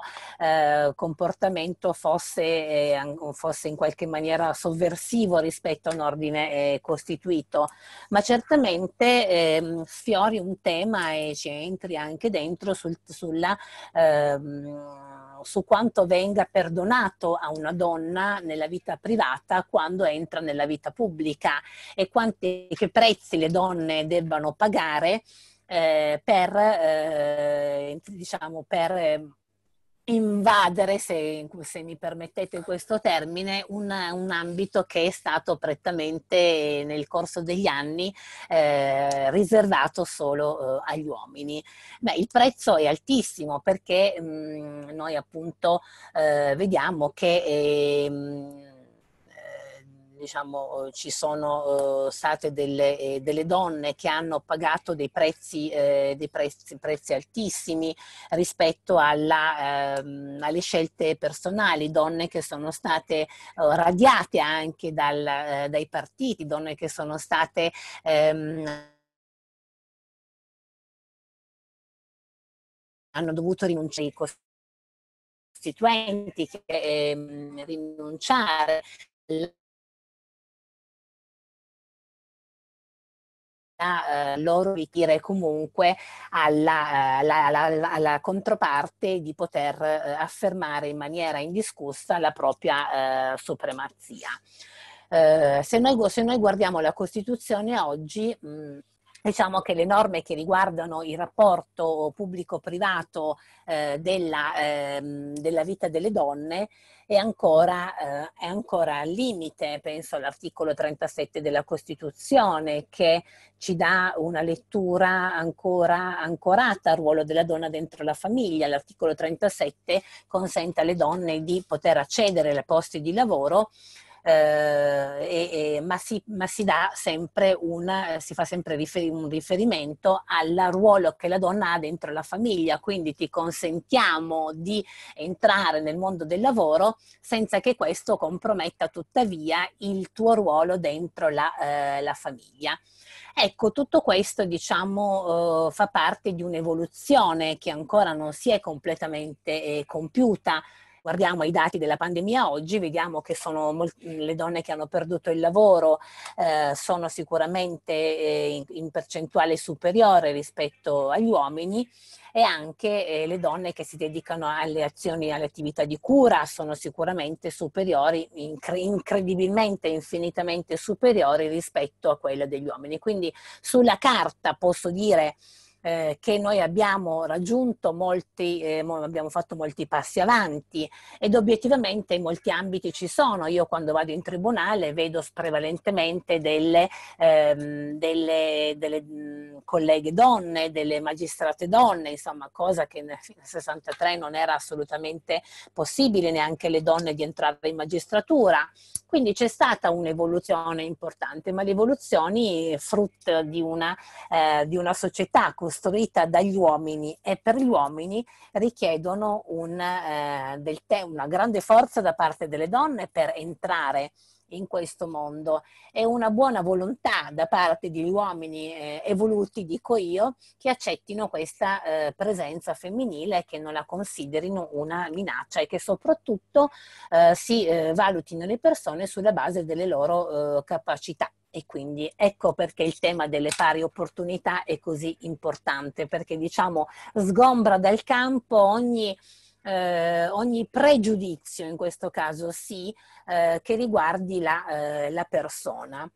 comportamento fosse, fosse, in qualche maniera sovversivo rispetto a un ordine costituito. Ma certamente eh, sfiori un tema e ci entri anche dentro sul, sulla, ehm, su quanto venga perdonato a una donna nella vita privata quando entra nella vita pubblica e quanti, che prezzi le donne debbano pagare eh, per, eh, diciamo, per invadere, se, se, mi permettete questo termine, un, un, ambito che è stato prettamente nel corso degli anni eh, riservato solo eh, agli uomini. Beh, il prezzo è altissimo perché mh, mm, noi appunto eh, vediamo che... Mh, ehm, diciamo, eh, ci sono eh, state delle, eh, delle, donne che hanno pagato dei prezzi, dei prezzi, prezzi altissimi rispetto alla, ehm, alle scelte personali, donne che sono state radiate anche dal, dai partiti, donne che sono state... Ehm, hanno dovuto rinunciare ai costituenti, che, eh, rinunciare eh, loro ritire comunque alla, eh, alla, alla, alla controparte di poter eh, affermare in maniera indiscussa la propria eh, supremazia. Eh, se noi, se, noi, guardiamo la Costituzione oggi, mh, mm, Diciamo che le norme che riguardano il rapporto pubblico-privato eh, della, eh, della, vita delle donne è ancora, eh, è ancora al limite, penso all'articolo 37 della Costituzione che ci dà una lettura ancora ancorata al ruolo della donna dentro la famiglia. L'articolo 37 consente alle donne di poter accedere ai posti di lavoro eh, e, e, ma, si, ma si, sempre una, eh, si fa sempre riferi, un riferimento al ruolo che la donna ha dentro la famiglia, quindi ti consentiamo di entrare nel mondo del lavoro senza che questo comprometta tuttavia il tuo ruolo dentro la, eh, la famiglia. Ecco, tutto questo diciamo eh, fa parte di un'evoluzione che ancora non si è completamente eh, compiuta, guardiamo i dati della pandemia oggi, vediamo che sono molt- le donne che hanno perduto il lavoro, eh, sono sicuramente eh, in, in percentuale superiore rispetto agli uomini e anche eh, le donne che si dedicano alle azioni, alle attività di cura sono sicuramente superiori, incre- incredibilmente, infinitamente superiori rispetto a quelle degli uomini. Quindi sulla carta posso dire eh, che noi abbiamo raggiunto molti, eh, abbiamo fatto molti passi avanti ed obiettivamente in molti ambiti ci sono. Io quando vado in tribunale vedo prevalentemente delle, ehm, delle, delle mm, colleghe donne, delle magistrate donne, insomma, cosa che nel 63 non era assolutamente possibile neanche le donne di entrare in magistratura. Quindi c'è stata un'evoluzione importante, ma l'evoluzione evoluzioni frutto di una, eh, di una società così costruita dagli uomini e per gli uomini richiedono un, eh, te- una grande forza da parte delle donne per entrare in questo mondo e una buona volontà da parte degli uomini eh, evoluti, dico io, che accettino questa eh, presenza femminile che non la considerino una minaccia e che soprattutto eh, si eh, valutino le persone sulla base delle loro eh, capacità. E quindi ecco perché il tema delle pari opportunità è così importante, perché diciamo sgombra dal campo ogni... Eh, ogni pregiudizio in questo caso sì, eh, che riguardi la, eh, la persona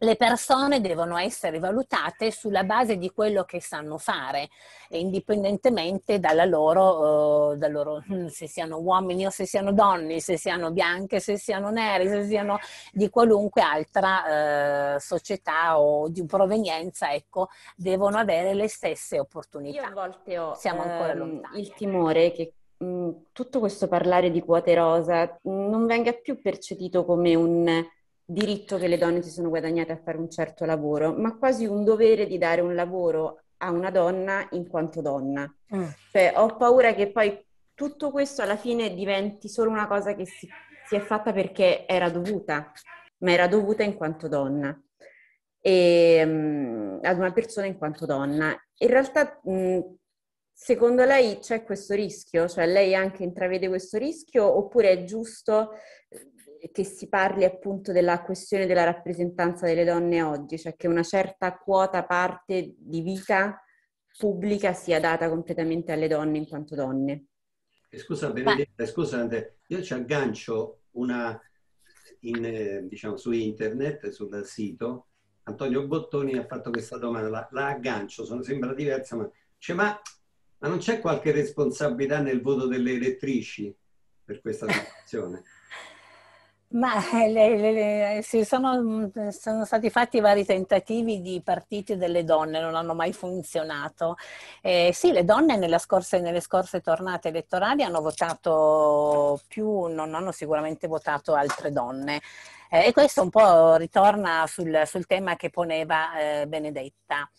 le persone devono essere valutate sulla base di quello che sanno fare, indipendentemente loro, eh, loro, mm, se siano uomini o se siano donne, se siano bianche, se siano nere, se siano di qualunque altra eh, società o di provenienza, ecco, devono avere le stesse opportunità. Io a volte ho Siamo ancora ehm, il timore che mh, mm, tutto questo parlare di quote rosa non venga più percepito come un diritto che le donne si sono guadagnate a fare un certo lavoro, ma quasi un dovere di dare un lavoro a una donna in quanto donna. Mm. Cioè, ho paura che poi tutto questo alla fine diventi solo una cosa che si, si è fatta perché era dovuta, ma era dovuta in quanto donna. E, um, ad una persona in quanto donna. In realtà, mh, mm, secondo lei c'è questo rischio? Cioè, lei anche intravede questo rischio oppure è giusto che si parli appunto della questione della rappresentanza delle donne oggi, cioè che una certa quota parte di vita pubblica sia data completamente alle donne in quanto donne. Scusa Benedetta, scusa io ci aggancio una, in, diciamo, su internet, sul sito, Antonio Bottoni ha fatto questa domanda, la, la aggancio, sono, sembra diversa, ma, cioè, ma, ma non c'è qualche responsabilità nel voto delle elettrici per questa situazione? Ma eh, le, le, le, eh, si sono, mm, sono, stati fatti vari tentativi di partiti delle donne, non hanno mai funzionato. Eh, sì, le donne scorse, nelle scorse tornate elettorali hanno votato più, non hanno sicuramente votato altre donne. Eh, e questo un po' ritorna sul, sul tema che poneva eh, Benedetta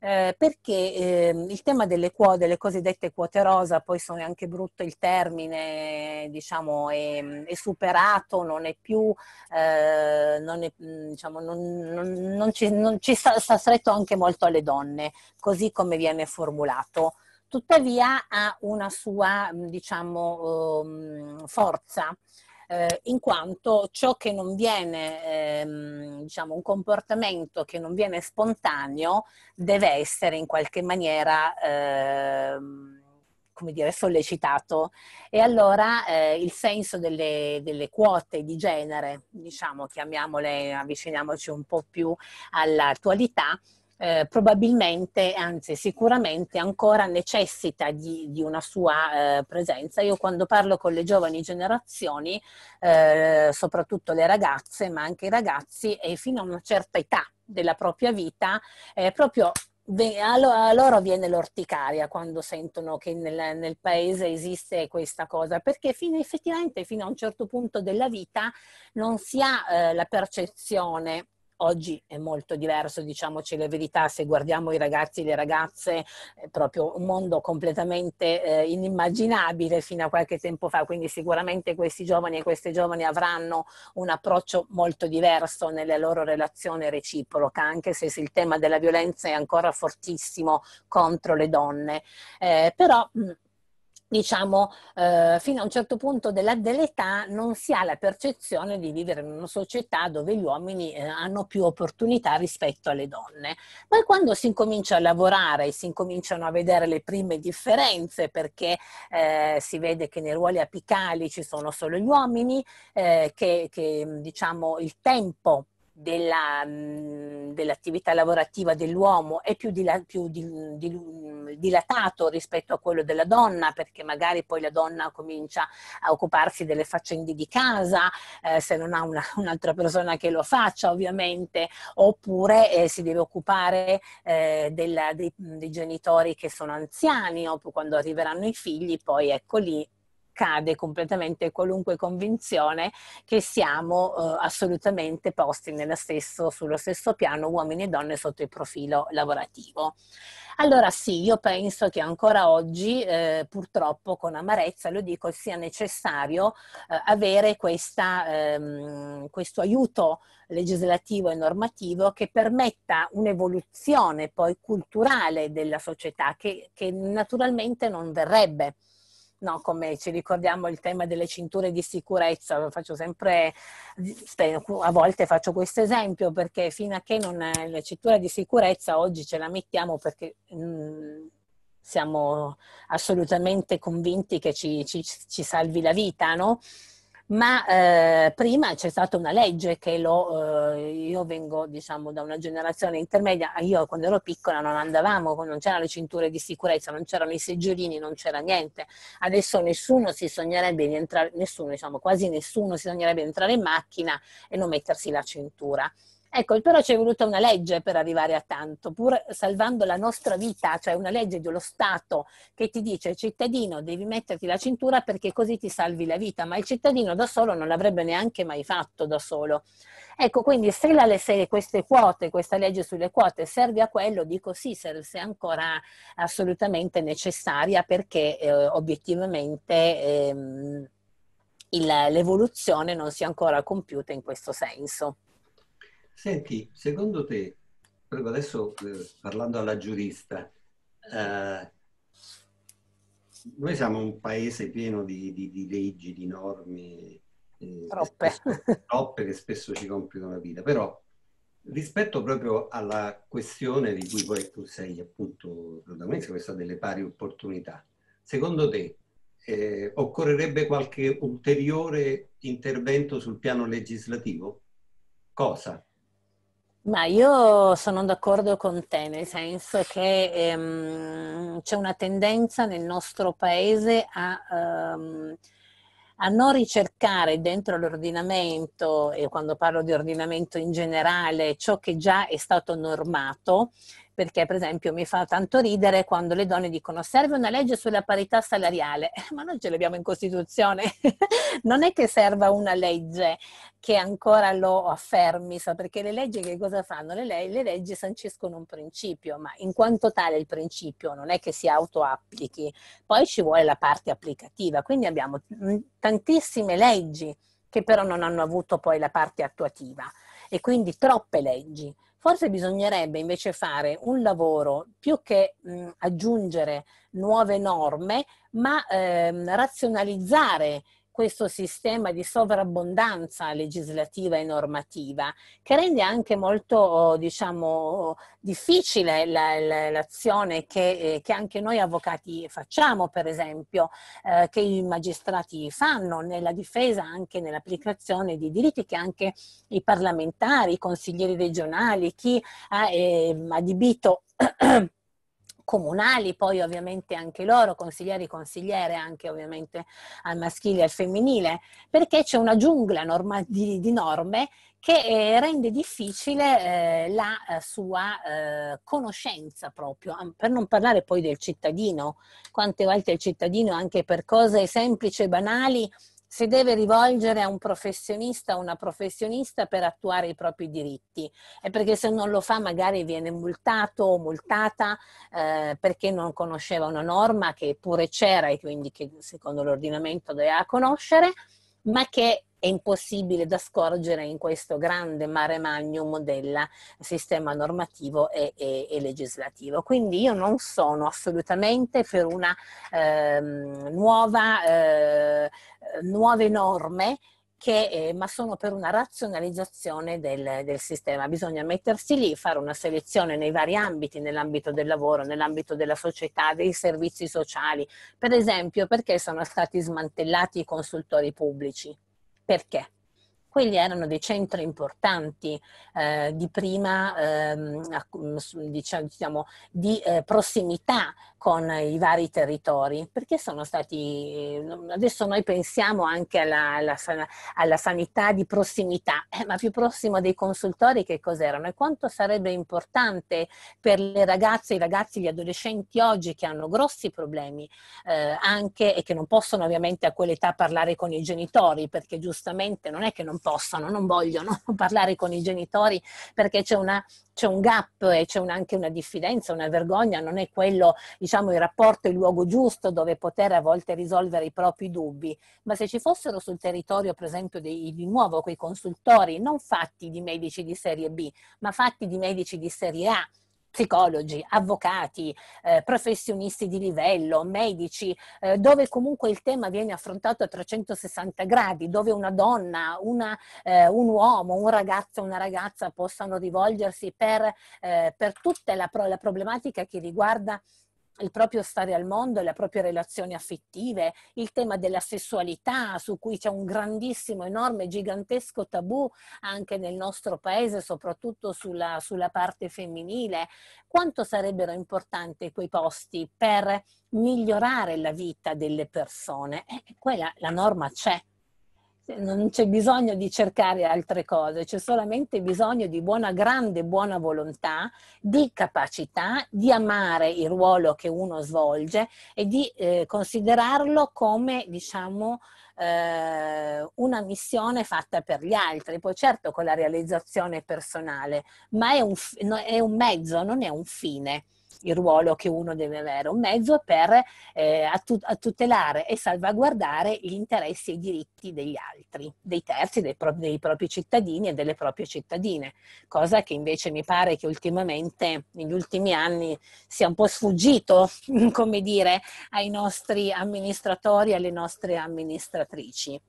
eh, perché eh, il tema delle quote, le cosiddette quote rosa, poi sono anche brutto il termine, diciamo, è, è superato, non è più, eh, non, è, mm, diciamo, non, non, non, ci, non ci sta, sta stretto anche molto alle donne, così come viene formulato tuttavia ha una sua diciamo, ehm, forza eh, in quanto ciò che non viene, ehm, diciamo, un comportamento che non viene spontaneo deve essere in qualche maniera... Ehm, come dire, sollecitato. E allora eh, il senso delle, delle, quote di genere, diciamo, chiamiamole, avviciniamoci un po' più all'attualità, eh, probabilmente, anzi sicuramente ancora necessita di, di una sua eh, presenza. Io quando parlo con le giovani generazioni, eh, soprattutto le ragazze, ma anche i ragazzi, e fino a una certa età della propria vita, proprio a loro viene l'orticaria quando sentono che nel, nel, paese esiste questa cosa, perché fino, effettivamente fino a un certo punto della vita non si ha eh, la percezione Oggi è molto diverso, diciamoci la verità, se guardiamo i ragazzi e le ragazze, è proprio un mondo completamente eh, inimmaginabile fino a qualche tempo fa, quindi sicuramente questi giovani e queste giovani avranno un approccio molto diverso nella loro relazione reciproca, anche se il tema della violenza è ancora fortissimo contro le donne. Eh, però mh, diciamo, eh, fino a un certo punto della, dell'età non si ha la percezione di vivere in una società dove gli uomini eh, hanno più opportunità rispetto alle donne. Poi quando si incomincia a lavorare e si incominciano a vedere le prime differenze, perché eh, si vede che nei ruoli apicali ci sono solo gli uomini, eh, che, che diciamo, il tempo della, mhmm, dell'attività lavorativa dell'uomo è più, dila, più di, di, dilatato rispetto a quello della donna, perché magari poi la donna comincia a occuparsi delle faccende di casa, eh, se non ha una, un'altra persona che lo faccia ovviamente, oppure eh, si deve occupare eh, della, dei, mhmm, dei genitori che sono anziani, oppure quando arriveranno i figli, poi ecco lì cade completamente qualunque convinzione che siamo eh, assolutamente posti stesso, sullo stesso piano uomini e donne sotto il profilo lavorativo. Allora sì, io penso che ancora oggi eh, purtroppo con amarezza lo dico sia necessario eh, avere questa, ehm, questo aiuto legislativo e normativo che permetta un'evoluzione poi culturale della società che, che naturalmente non verrebbe no, come ci ricordiamo il tema delle cinture di sicurezza, faccio sempre, a volte faccio questo esempio perché fino a che non è la cintura di sicurezza oggi ce la mettiamo perché... Mh, mm, siamo assolutamente convinti che ci, ci, ci salvi la vita, no? ma eh, prima c'è stata una legge che lo, eh, io vengo diciamo da una generazione intermedia, ah, io quando ero piccola non andavamo, non c'erano le cinture di sicurezza, non c'erano i seggiolini, non c'era niente, adesso nessuno si sognerebbe di entrare, nessuno diciamo quasi nessuno si sognerebbe di entrare in macchina e non mettersi la cintura. Ecco, però ci è voluta una legge per arrivare a tanto, pur salvando la nostra vita, cioè una legge dello Stato che ti dice cittadino devi metterti la cintura perché così ti salvi la vita, ma il cittadino da solo non l'avrebbe neanche mai fatto da solo. Ecco, quindi se, la, se queste quote, questa legge sulle quote serve a quello, dico sì, se è ancora assolutamente necessaria perché eh, obiettivamente... Ehm, il, l'evoluzione non si è ancora compiuta in questo senso. Senti, secondo te, proprio adesso eh, parlando alla giurista, eh, noi siamo un paese pieno di, di, di leggi, di norme, eh, troppe. Spesso, troppe che spesso ci complicano la vita, però rispetto proprio alla questione di cui poi tu sei appunto protagonista, questa delle pari opportunità, secondo te eh, occorrerebbe qualche ulteriore intervento sul piano legislativo? Cosa? Ma io sono d'accordo con te, nel senso che ehm, c'è una tendenza nel nostro paese a, ehm, a non ricercare dentro l'ordinamento, e quando parlo di ordinamento in generale, ciò che già è stato normato, perché per esempio mi fa tanto ridere quando le donne dicono serve una legge sulla parità salariale, ma noi ce l'abbiamo in Costituzione, non è che serva una legge che ancora lo affermi, so, perché le leggi che cosa fanno? Le, le, le, leggi sanciscono un principio, ma in quanto tale il principio non è che si autoapplichi, poi ci vuole la parte applicativa, quindi abbiamo mm, tantissime leggi che però non hanno avuto poi la parte attuativa e quindi troppe leggi. Forse bisognerebbe invece fare un lavoro più che mh, aggiungere nuove norme, ma ehm, razionalizzare questo sistema di sovrabbondanza legislativa e normativa che rende anche molto diciamo, difficile la, la, l'azione che, eh, che, anche noi avvocati facciamo, per esempio, eh, che i magistrati fanno nella difesa, anche nell'applicazione di diritti che anche i parlamentari, i consiglieri regionali, chi ha eh, adibito comunali, poi ovviamente anche loro, consiglieri, e consigliere anche ovviamente al maschile e al femminile, perché c'è una giungla norma, di, di, norme che eh, rende difficile eh, la eh, sua eh, conoscenza proprio, per non parlare poi del cittadino, quante volte il cittadino anche per cose semplici e banali si deve rivolgere a un professionista o una professionista per attuare i propri diritti e perché se non lo fa magari viene multato o multata eh, perché non conosceva una norma che pure c'era e quindi che secondo l'ordinamento doveva conoscere ma che è impossibile da scorgere in questo grande mare magnum del sistema normativo e, e, e legislativo. Quindi io non sono assolutamente per una eh, nuova, eh, nuove norme che, eh, ma sono per una razionalizzazione del, del, sistema. Bisogna mettersi lì, fare una selezione nei vari ambiti, nell'ambito del lavoro, nell'ambito della società, dei servizi sociali. Per esempio, perché sono stati smantellati i consultori pubblici? perché. Quelli erano dei centri importanti eh, di prima ehm, mm, diciamo, di eh, prossimità con i vari territori, perché sono stati, mm, adesso noi pensiamo anche alla, alla, alla sanità di prossimità, eh, ma più prossimo dei consultori che cos'erano e quanto sarebbe importante per le ragazze, i ragazzi, gli adolescenti oggi che hanno grossi problemi eh, anche e che non possono ovviamente a quell'età parlare con i genitori, perché giustamente non è che non non possono, non vogliono parlare con i genitori perché c'è, una, c'è un gap e c'è un, anche una diffidenza, una vergogna, non è quello diciamo, il rapporto, il luogo giusto dove poter a volte risolvere i propri dubbi, ma se ci fossero sul territorio per esempio dei, di nuovo quei consultori non fatti di medici di serie B, ma fatti di medici di serie A, psicologi, avvocati, eh, professionisti di livello, medici, eh, dove comunque il tema viene affrontato a 360 gradi, dove una donna, una, eh, un uomo, un ragazzo, una ragazza possano rivolgersi per, eh, per tutta la, pro- la problematica che riguarda il proprio stare al mondo, le proprie relazioni affettive, il tema della sessualità su cui c'è un grandissimo, enorme, gigantesco tabù anche nel nostro paese, soprattutto sulla, sulla parte femminile. Quanto sarebbero importanti quei posti per migliorare la vita delle persone? Eh, quella, la norma c'è, non c'è bisogno di cercare altre cose, c'è solamente bisogno di buona, grande buona volontà, di capacità, di amare il ruolo che uno svolge e di eh, considerarlo come, diciamo, eh, una missione fatta per gli altri, poi certo con la realizzazione personale, ma è un, è un mezzo, non è un fine il ruolo che uno deve avere, un mezzo per eh, a, tut- a tutelare e salvaguardare gli interessi e i diritti degli altri, dei terzi, dei, pro- dei, propri cittadini e delle proprie cittadine, cosa che invece mi pare che ultimamente, negli ultimi anni, sia un po' sfuggito, come dire, ai nostri amministratori e alle nostre amministratrici.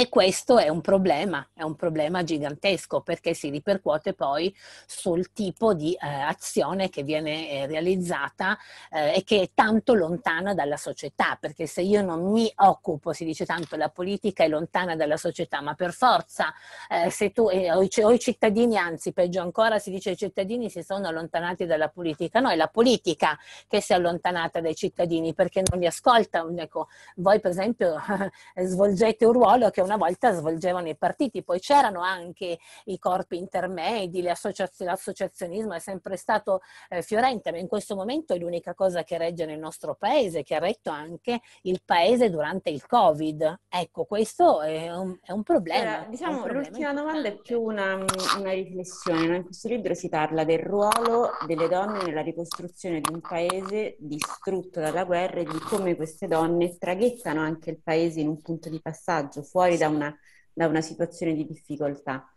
E questo è un problema, è un problema gigantesco perché si ripercuote poi sul tipo di eh, azione che viene eh, realizzata eh, e che è tanto lontana dalla società, perché se io non mi occupo, si dice tanto la politica è lontana dalla società, ma per forza eh, se tu, eh, o i, o, i, cittadini, anzi peggio ancora si dice i cittadini si sono allontanati dalla politica, no è la politica che si è allontanata dai cittadini perché non li ascolta. Ecco, voi per esempio svolgete un ruolo che è una volta svolgevano i partiti, poi c'erano anche i corpi intermedi, l'associazionismo è sempre stato eh, fiorente, ma in questo momento è l'unica cosa che regge nel nostro paese, che ha retto anche il paese durante il Covid. Ecco, questo è un, è un problema. Allora, diciamo, un problema l'ultima domanda è più una, una riflessione. In questo libro si parla del ruolo delle donne nella ricostruzione di un paese distrutto dalla guerra e di come queste donne traghettano anche il paese in un punto di passaggio fuori fuori da una, da una situazione di difficoltà.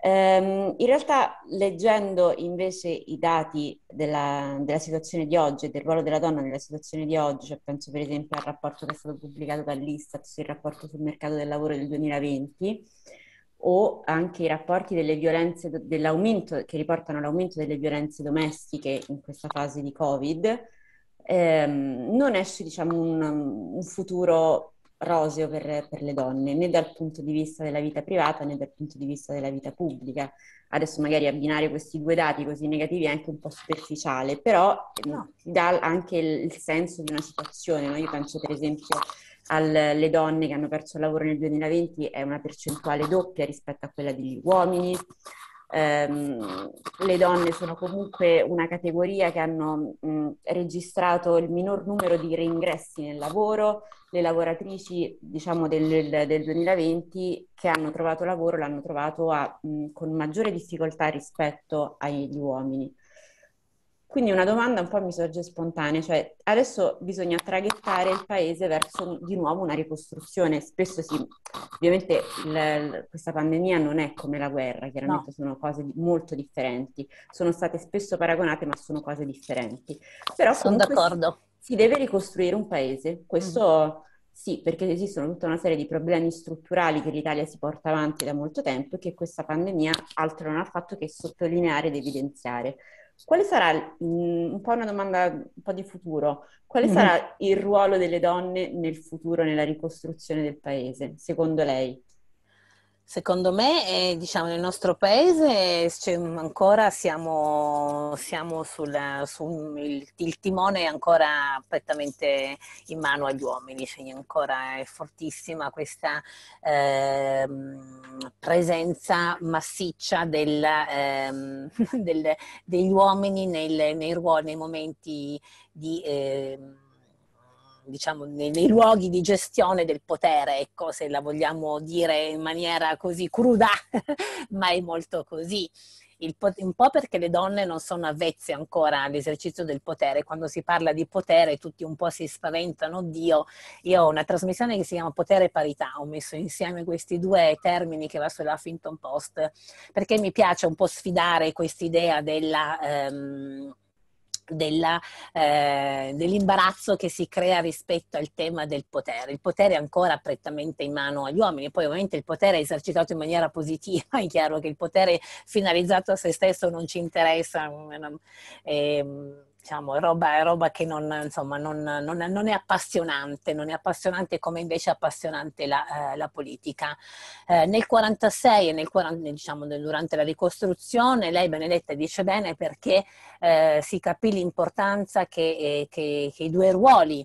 Ehm, in realtà, leggendo invece i dati della, della, situazione di oggi e del ruolo della donna nella situazione di oggi, cioè penso per esempio al rapporto che è stato pubblicato dall'Istat sul rapporto sul mercato del lavoro del 2020, o anche i rapporti delle violenze, dell'aumento, che riportano all'aumento delle violenze domestiche in questa fase di Covid, ehm, non esce diciamo, un, un futuro roseo per, per, le donne, né dal punto di vista della vita privata né dal punto di vista della vita pubblica. Adesso magari abbinare questi due dati così negativi è anche un po' superficiale, però ehm, no. ti dà anche il, il, senso di una situazione. No? Io penso per esempio alle donne che hanno perso il lavoro nel 2020 è una percentuale doppia rispetto a quella degli uomini. Um, le donne sono comunque una categoria che hanno mh, registrato il minor numero di reingressi nel lavoro, le lavoratrici diciamo, del, del, 2020 che hanno trovato lavoro l'hanno trovato a, mh, con maggiore difficoltà rispetto agli uomini. Quindi una domanda un po' mi sorge spontanea, cioè adesso bisogna traghettare il paese verso di nuovo una ricostruzione, spesso sì, ovviamente il, questa pandemia non è come la guerra, chiaramente no. sono cose molto differenti, sono state spesso paragonate ma sono cose differenti. Però sono d'accordo si deve ricostruire un paese. Questo mm. sì, perché esistono tutta una serie di problemi strutturali che l'Italia si porta avanti da molto tempo e che questa pandemia altro non ha fatto che sottolineare ed evidenziare. Quale sarà, mm, un po' una domanda un po' di futuro, quale mm il ruolo delle donne nel futuro, nella ricostruzione del paese, secondo lei? Secondo me, eh, diciamo, nel nostro paese cioè, ancora siamo, siamo sul, sul il, il, timone è ancora prettamente in mano agli uomini, cioè ancora è fortissima questa eh, presenza massiccia del, eh, del, degli uomini nel, nei ruoli, nei momenti di ehm, diciamo, nei, nei, luoghi di gestione del potere, ecco, se la vogliamo dire in maniera così cruda, ma è molto così. Il, un po' perché le donne non sono avvezze ancora all'esercizio del potere, quando si parla di potere tutti un po' si spaventano, oddio, io ho una trasmissione che si chiama Potere e Parità, ho messo insieme questi due termini che va sulla Huffington Post, perché mi piace un po' sfidare quest'idea della... Um, eh, dell'imbarazzo eh, dell che si crea rispetto al tema del potere. Il potere è ancora prettamente in mano agli uomini, poi ovviamente il potere è esercitato in maniera positiva, è chiaro che il potere finalizzato a se stesso non ci interessa. Eh, diciamo, roba, roba che non, insomma, non, non, non, è appassionante, non è appassionante come invece è appassionante la, eh, la politica. Eh, nel 1946 e nel 40, diciamo, durante la ricostruzione lei Benedetta dice bene perché eh, si capì l'importanza che, eh, che, che i due ruoli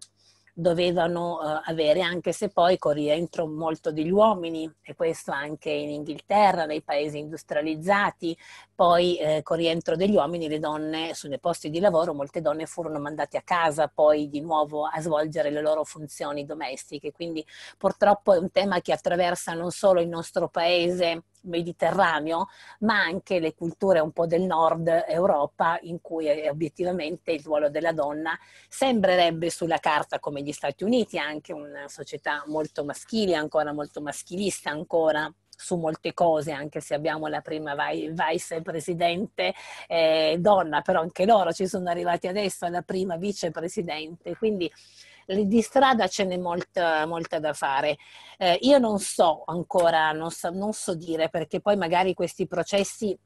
dovevano eh, avere, anche se poi con rientro molto degli uomini, e questo anche in Inghilterra, nei paesi industrializzati, poi eh, con rientro degli uomini le donne sui posti di lavoro, molte donne furono mandate a casa poi di nuovo a svolgere le loro funzioni domestiche, quindi purtroppo è un tema che attraversa non solo il nostro paese, mediterraneo, ma anche le culture un po' del nord Europa, in cui eh, obiettivamente il ruolo della donna sembrerebbe sulla carta come gli Stati Uniti, anche una società molto maschile, ancora molto maschilista, ancora su molte cose, anche se abbiamo la prima vicepresidente eh, donna, però anche loro ci sono arrivati adesso alla prima vicepresidente. Quindi di strada ce n'è molta, molta da fare. Eh, io non so ancora, non so, non so dire perché poi magari questi processi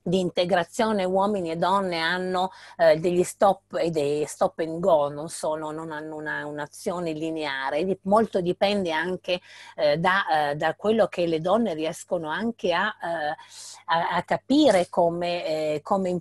di integrazione uomini e donne hanno eh, degli stop e dei stop and go, non, sono, non hanno una, un'azione lineare, molto dipende anche eh, da, eh, da, quello che le donne riescono anche a, eh, a, a capire come, eh, come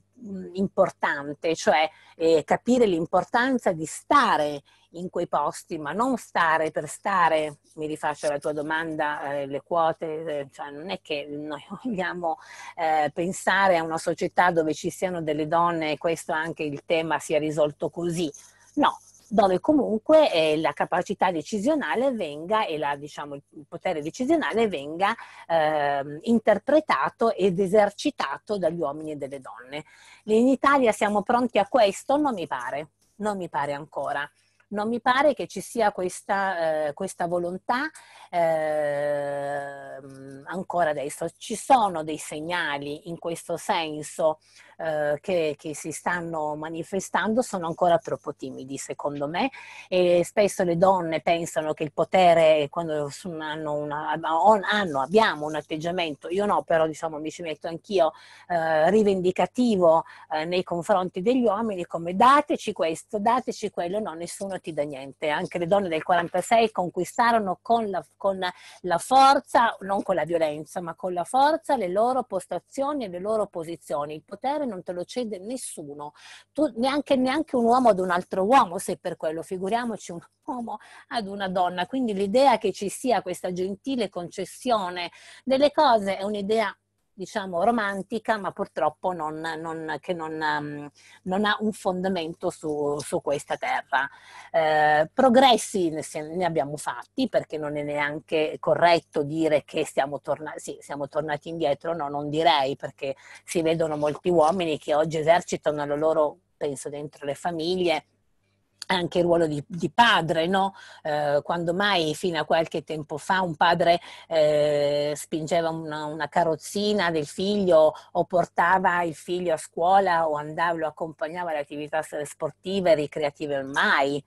importante, cioè eh, capire l'importanza di stare in quei posti, ma non stare per stare, mi rifaccio alla tua domanda, eh, le quote, eh, cioè non è che noi vogliamo eh, pensare a una società dove ci siano delle donne e questo anche il tema sia risolto così, no, dove comunque eh, la capacità decisionale venga e la, diciamo, il potere decisionale venga eh, interpretato ed esercitato dagli uomini e dalle donne. In Italia siamo pronti a questo? Non mi pare, non mi pare ancora non mi pare che ci sia questa, eh, questa volontà eh, ancora adesso. Ci sono dei segnali in questo senso eh, che, che, si stanno manifestando sono ancora troppo timidi, secondo me, e spesso le donne pensano che il potere, quando hanno, una, hanno abbiamo un atteggiamento, io no, però diciamo mi ci metto anch'io, eh, rivendicativo eh, nei confronti degli uomini, come dateci questo, dateci quello, no, nessuno ti dà niente. Anche le donne del 46 conquistarono con la, con la forza, non con la violenza, ma con la forza le loro postazioni e le loro posizioni. Il potere non te lo cede nessuno, tu, neanche, neanche un uomo ad un altro uomo, se per quello, figuriamoci un uomo ad una donna. Quindi l'idea che ci sia questa gentile concessione delle cose è un'idea diciamo, romantica, ma purtroppo non, non, che non, um, non, ha un fondamento su, su questa terra. Eh, progressi ne, abbiamo fatti, perché non è neanche corretto dire che siamo, torna- sì, siamo tornati indietro, no, non direi, perché si vedono molti uomini che oggi esercitano la loro, penso, dentro le famiglie, anche il ruolo di, di padre, no? eh, quando mai fino a qualche tempo fa un padre eh, spingeva una, una, carrozzina del figlio o portava il figlio a scuola o andava, lo accompagnava alle attività sportive, ricreative, mai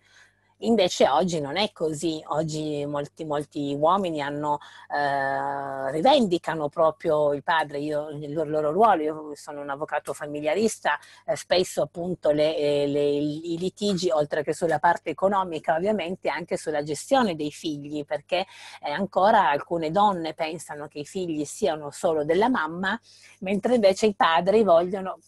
Invece oggi non è così, oggi molti, molti uomini hanno, eh, rivendicano proprio il padre, io, il, loro, loro, ruolo, io sono un avvocato familiarista, eh, spesso appunto le, eh, le, i litigi, oltre che sulla parte economica ovviamente, anche sulla gestione dei figli, perché eh, ancora alcune donne pensano che i figli siano solo della mamma, mentre invece i padri vogliono,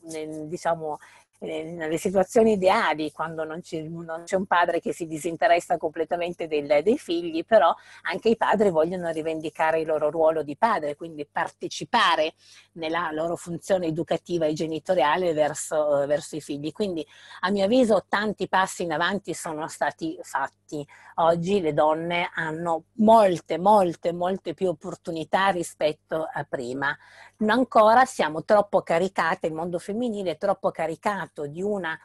diciamo, eh, nelle situazioni ideali, quando non c'è, non c'è, un padre che si disinteressa completamente del, dei figli, però anche i padri vogliono rivendicare il loro ruolo di padre, quindi partecipare nella loro funzione educativa e genitoriale verso, verso i figli. Quindi a mio avviso tanti passi in avanti sono stati fatti. Oggi le donne hanno molte, molte, molte più opportunità rispetto a prima. Non ancora siamo troppo caricate, il mondo femminile è troppo caricato dotato di una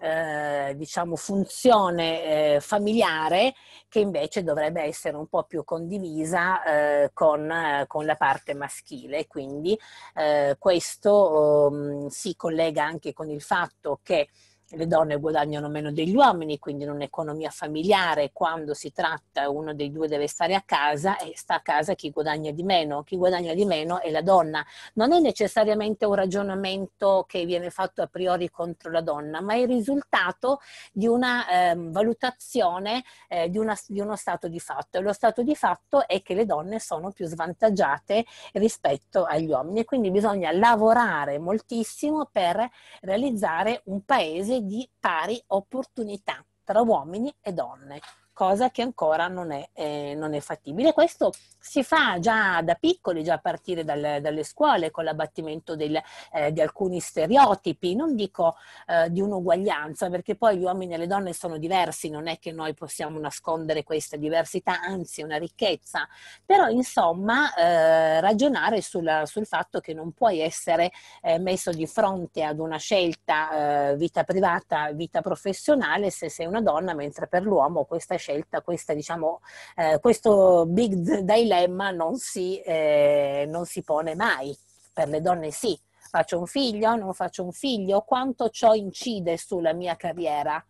eh, diciamo funzione eh, familiare che invece dovrebbe essere un po' più condivisa eh, con, eh, con, la parte maschile. Quindi eh, questo oh, si collega anche con il fatto che le donne guadagnano meno degli uomini, quindi in un'economia familiare, quando si tratta uno dei due deve stare a casa e sta a casa chi guadagna di meno, chi guadagna di meno è la donna. Non è necessariamente un ragionamento che viene fatto a priori contro la donna, ma è il risultato di una eh, valutazione eh, di, una, di, uno stato di fatto. E lo stato di fatto è che le donne sono più svantaggiate rispetto agli uomini, e quindi bisogna lavorare moltissimo per realizzare un paese di pari opportunità tra uomini e donne cosa che ancora non è, eh, non è, fattibile. Questo si fa già da piccoli, già a partire dal, dalle scuole, con l'abbattimento del, eh, di alcuni stereotipi, non dico eh, di un'uguaglianza, perché poi gli uomini e le donne sono diversi, non è che noi possiamo nascondere questa diversità, anzi è una ricchezza, però insomma eh, ragionare sulla, sul fatto che non puoi essere eh, messo di fronte ad una scelta eh, vita privata, vita professionale, se sei una donna, mentre per l'uomo questa scelta scelta questa, diciamo, eh, questo big dilemma non si, eh, non si pone mai. Per le donne sì, faccio un figlio, non faccio un figlio, quanto ciò incide sulla mia carriera?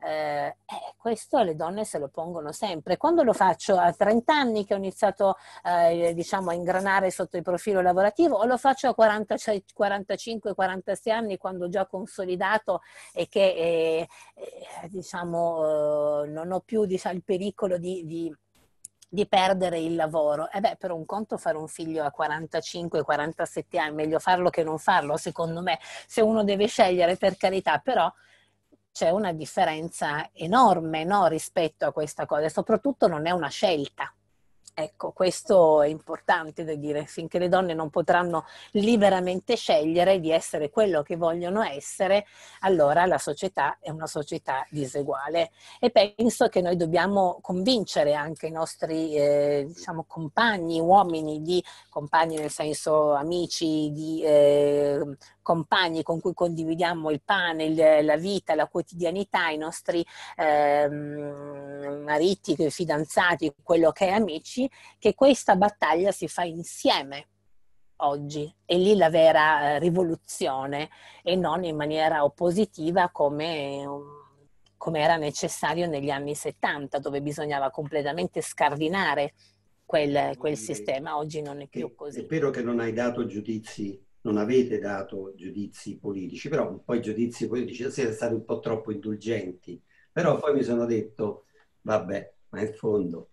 Eh, eh, questo le donne se lo pongono sempre. Quando lo faccio a 30 anni che ho iniziato eh, diciamo, a ingranare sotto il profilo lavorativo o lo faccio a 45-46 cioè, anni quando ho già consolidato e che eh, eh diciamo, eh, non ho più diciamo, il pericolo di, di di perdere il lavoro. E beh, per un conto fare un figlio a 45-47 anni, meglio farlo che non farlo, secondo me, se uno deve scegliere, per carità, però c'è una differenza enorme no, rispetto a questa cosa e soprattutto non è una scelta. Ecco, questo è importante da dire, finché le donne non potranno liberamente scegliere di essere quello che vogliono essere, allora la società è una società diseguale. E penso che noi dobbiamo convincere anche i nostri eh, diciamo, compagni, uomini, di, compagni nel senso amici, di eh, compagni con cui condividiamo il pane, il, la vita, la quotidianità, i nostri eh, mariti, fidanzati, quello che è amici, che questa battaglia si fa insieme oggi. E lì la vera eh, rivoluzione e non in maniera oppositiva come, um, come era necessario negli anni 70, dove bisognava completamente scardinare quel, quel sistema. Oggi non è più così. È vero che non hai dato giudizi non avete dato giudizi politici, però poi i giudizi politici siete stati un po' troppo indulgenti, però poi mi sono detto, vabbè, ma in fondo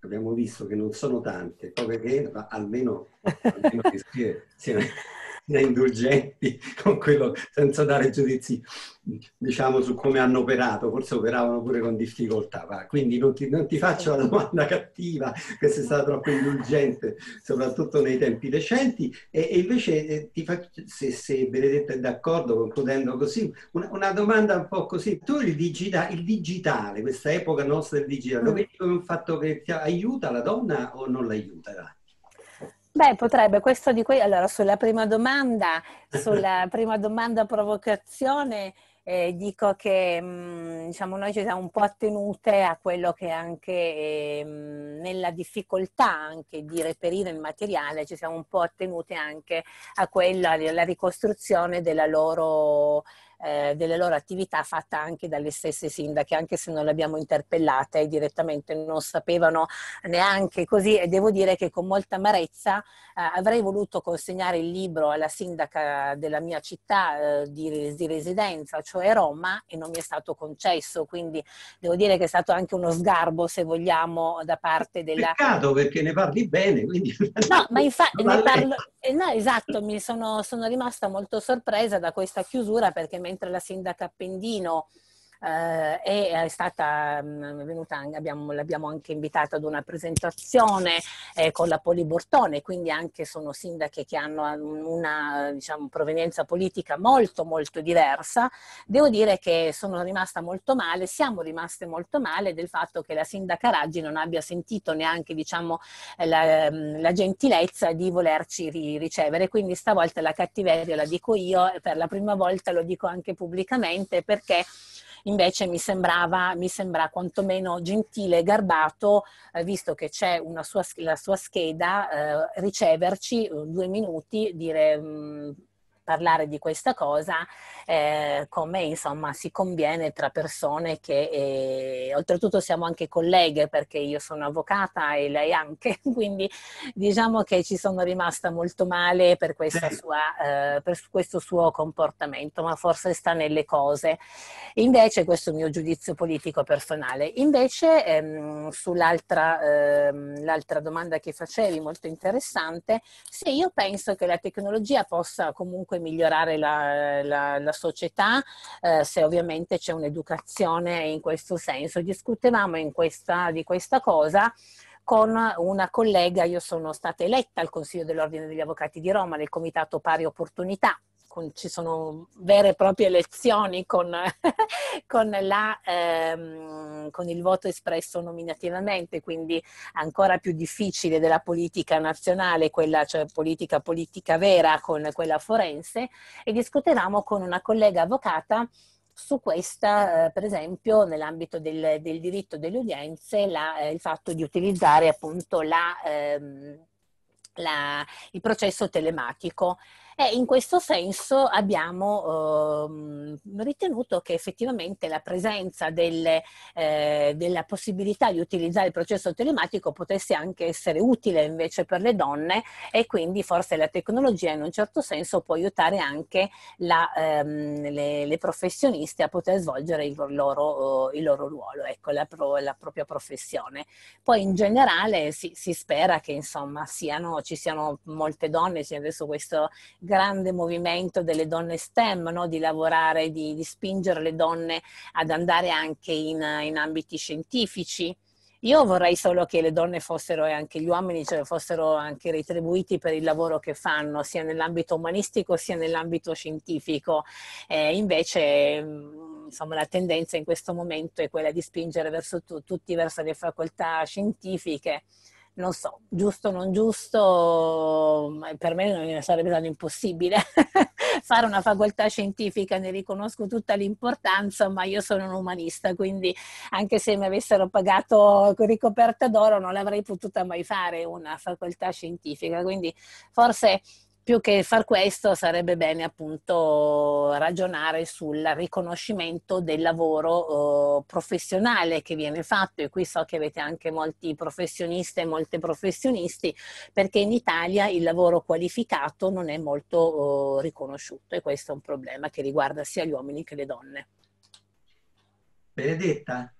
abbiamo visto che non sono tante, poche che almeno, almeno che si, si, né indulgenti con quello, senza dare giudizi diciamo, su come hanno operato, forse operavano pure con difficoltà. Va. Quindi non ti, non ti, faccio la domanda cattiva che sei stata troppo indulgente, soprattutto nei tempi recenti, e, e invece eh, ti faccio, se, se Benedetta è d'accordo, concludendo così, una, una, domanda un po' così. Tu il, digita, il digitale, questa epoca nostra del digitale, lo mm. vedi come un fatto che aiuta la donna o non l'aiuta? Beh, potrebbe, questo di qui. Allora, sulla prima domanda, sulla prima domanda provocazione, eh, dico che mh, mm, diciamo, noi ci siamo un po' attenute a quello che anche eh, nella difficoltà anche di reperire il materiale ci siamo un po' attenute anche a quella, alla ricostruzione della loro eh, delle loro attività fatta anche dalle stesse sindache, anche se non le abbiamo interpellate eh, direttamente, non sapevano neanche così e devo dire che con molta amarezza eh, avrei voluto consegnare il libro alla sindaca della mia città eh, di, di, residenza, cioè Roma, e non mi è stato concesso, quindi devo dire che è stato anche uno sgarbo, se vogliamo, da parte della... Peccato perché ne parli bene, quindi... No, ma infatti... ne Parlo... Eh, no, esatto, mi sono, sono rimasta molto sorpresa da questa chiusura perché mi mentre la sindaca Appendino eh, è stata mh, mm, venuta, abbiamo, l'abbiamo anche invitata ad una presentazione eh, con la Poli Bortone, quindi anche sono sindache che hanno eh, una diciamo, provenienza politica molto molto diversa. Devo dire che sono rimasta molto male, siamo rimaste molto male del fatto che la sindaca Raggi non abbia sentito neanche diciamo, eh, la, mm, la gentilezza di volerci ri- ricevere, quindi stavolta la cattiveria la dico io, per la prima volta lo dico anche pubblicamente perché invece mi sembrava, mi sembra quantomeno gentile e garbato, eh, visto che c'è una sua, la sua scheda, eh, riceverci eh, due minuti, dire... Mh, mm, parlare di questa cosa, eh, come insomma si conviene tra persone che eh, oltretutto siamo anche colleghe perché io sono avvocata e lei anche, quindi diciamo che ci sono rimasta molto male per, sua, eh, per questo suo comportamento, ma forse sta nelle cose. Invece, questo è il mio giudizio politico personale. Invece, ehm, sull'altra ehm, l'altra domanda che facevi, molto interessante, sì, io penso che la tecnologia possa comunque migliorare la, la, la società eh, se ovviamente c'è un'educazione in questo senso. Discutevamo questa, di questa cosa con una collega, io sono stata eletta al Consiglio dell'Ordine degli Avvocati di Roma nel Comitato Pari Opportunità con, ci sono vere e proprie elezioni con, con, la, ehm, con, il voto espresso nominativamente, quindi ancora più difficile della politica nazionale, quella cioè politica politica vera con quella forense, e discutevamo con una collega avvocata su questa, eh, per esempio, nell'ambito del, del diritto delle udienze, la, eh, il fatto di utilizzare appunto la... Ehm, la, il processo telematico e in questo senso abbiamo ehm, ritenuto che effettivamente la presenza delle, eh, della possibilità di utilizzare il processo telematico potesse anche essere utile invece per le donne e quindi forse la tecnologia in un certo senso può aiutare anche la, ehm, le, le, professioniste a poter svolgere il loro, eh, il loro ruolo, ecco, la, pro, la, propria professione. Poi in generale si, si spera che insomma siano, ci siano molte donne, adesso questo grande movimento delle donne STEM, no? di lavorare, di, di, spingere le donne ad andare anche in, in ambiti scientifici. Io vorrei solo che le donne fossero e anche gli uomini cioè, fossero anche retribuiti per il lavoro che fanno, sia nell'ambito umanistico sia nell'ambito scientifico. Eh, invece mm, insomma, la tendenza in questo momento è quella di spingere verso tu, tutti verso le facoltà scientifiche non so, giusto o non giusto, per me sarebbe stato impossibile fare una facoltà scientifica, ne riconosco tutta l'importanza, ma io sono un umanista, quindi anche se mi avessero pagato ricoperta d'oro non l'avrei potuta mai fare una facoltà scientifica, quindi forse più che far questo sarebbe bene appunto ragionare sul riconoscimento del lavoro eh, professionale che viene fatto e qui so che avete anche molti professionisti e molte professionisti perché in Italia il lavoro qualificato non è molto eh, riconosciuto e questo è un problema che riguarda sia gli uomini che le donne. Benedetta,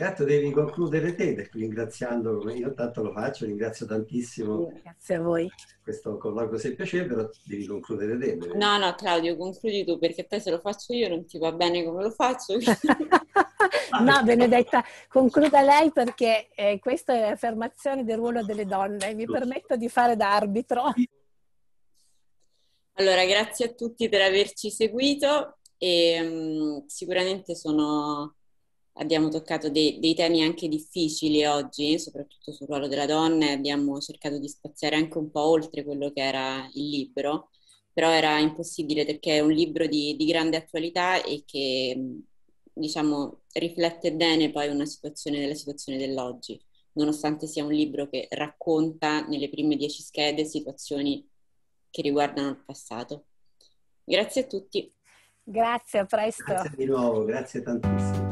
Gatto, certo, devi concludere te ringraziando, come io tanto lo faccio, ringrazio tantissimo. Grazie a voi. Questo colloquio se piace, però devi concludere te. Devi... No, no, Claudio, concludi tu, perché poi se lo faccio io non ti va bene come lo faccio. no, Benedetta, concluda lei perché eh, questa è l'affermazione del ruolo delle donne. Mi permetto di fare da arbitro. Allora, grazie a tutti per averci seguito e um, sicuramente sono abbiamo toccato dei, dei, temi anche difficili oggi, soprattutto sul ruolo della donna, e abbiamo cercato di spaziare anche un po' oltre quello che era il libro, però era impossibile perché è un libro di, di grande attualità e che, diciamo, riflette bene poi una situazione della situazione dell'oggi, nonostante sia un libro che racconta nelle prime dieci schede situazioni che riguardano il passato. Grazie a tutti. Grazie, a presto. Grazie di nuovo, grazie tantissimo.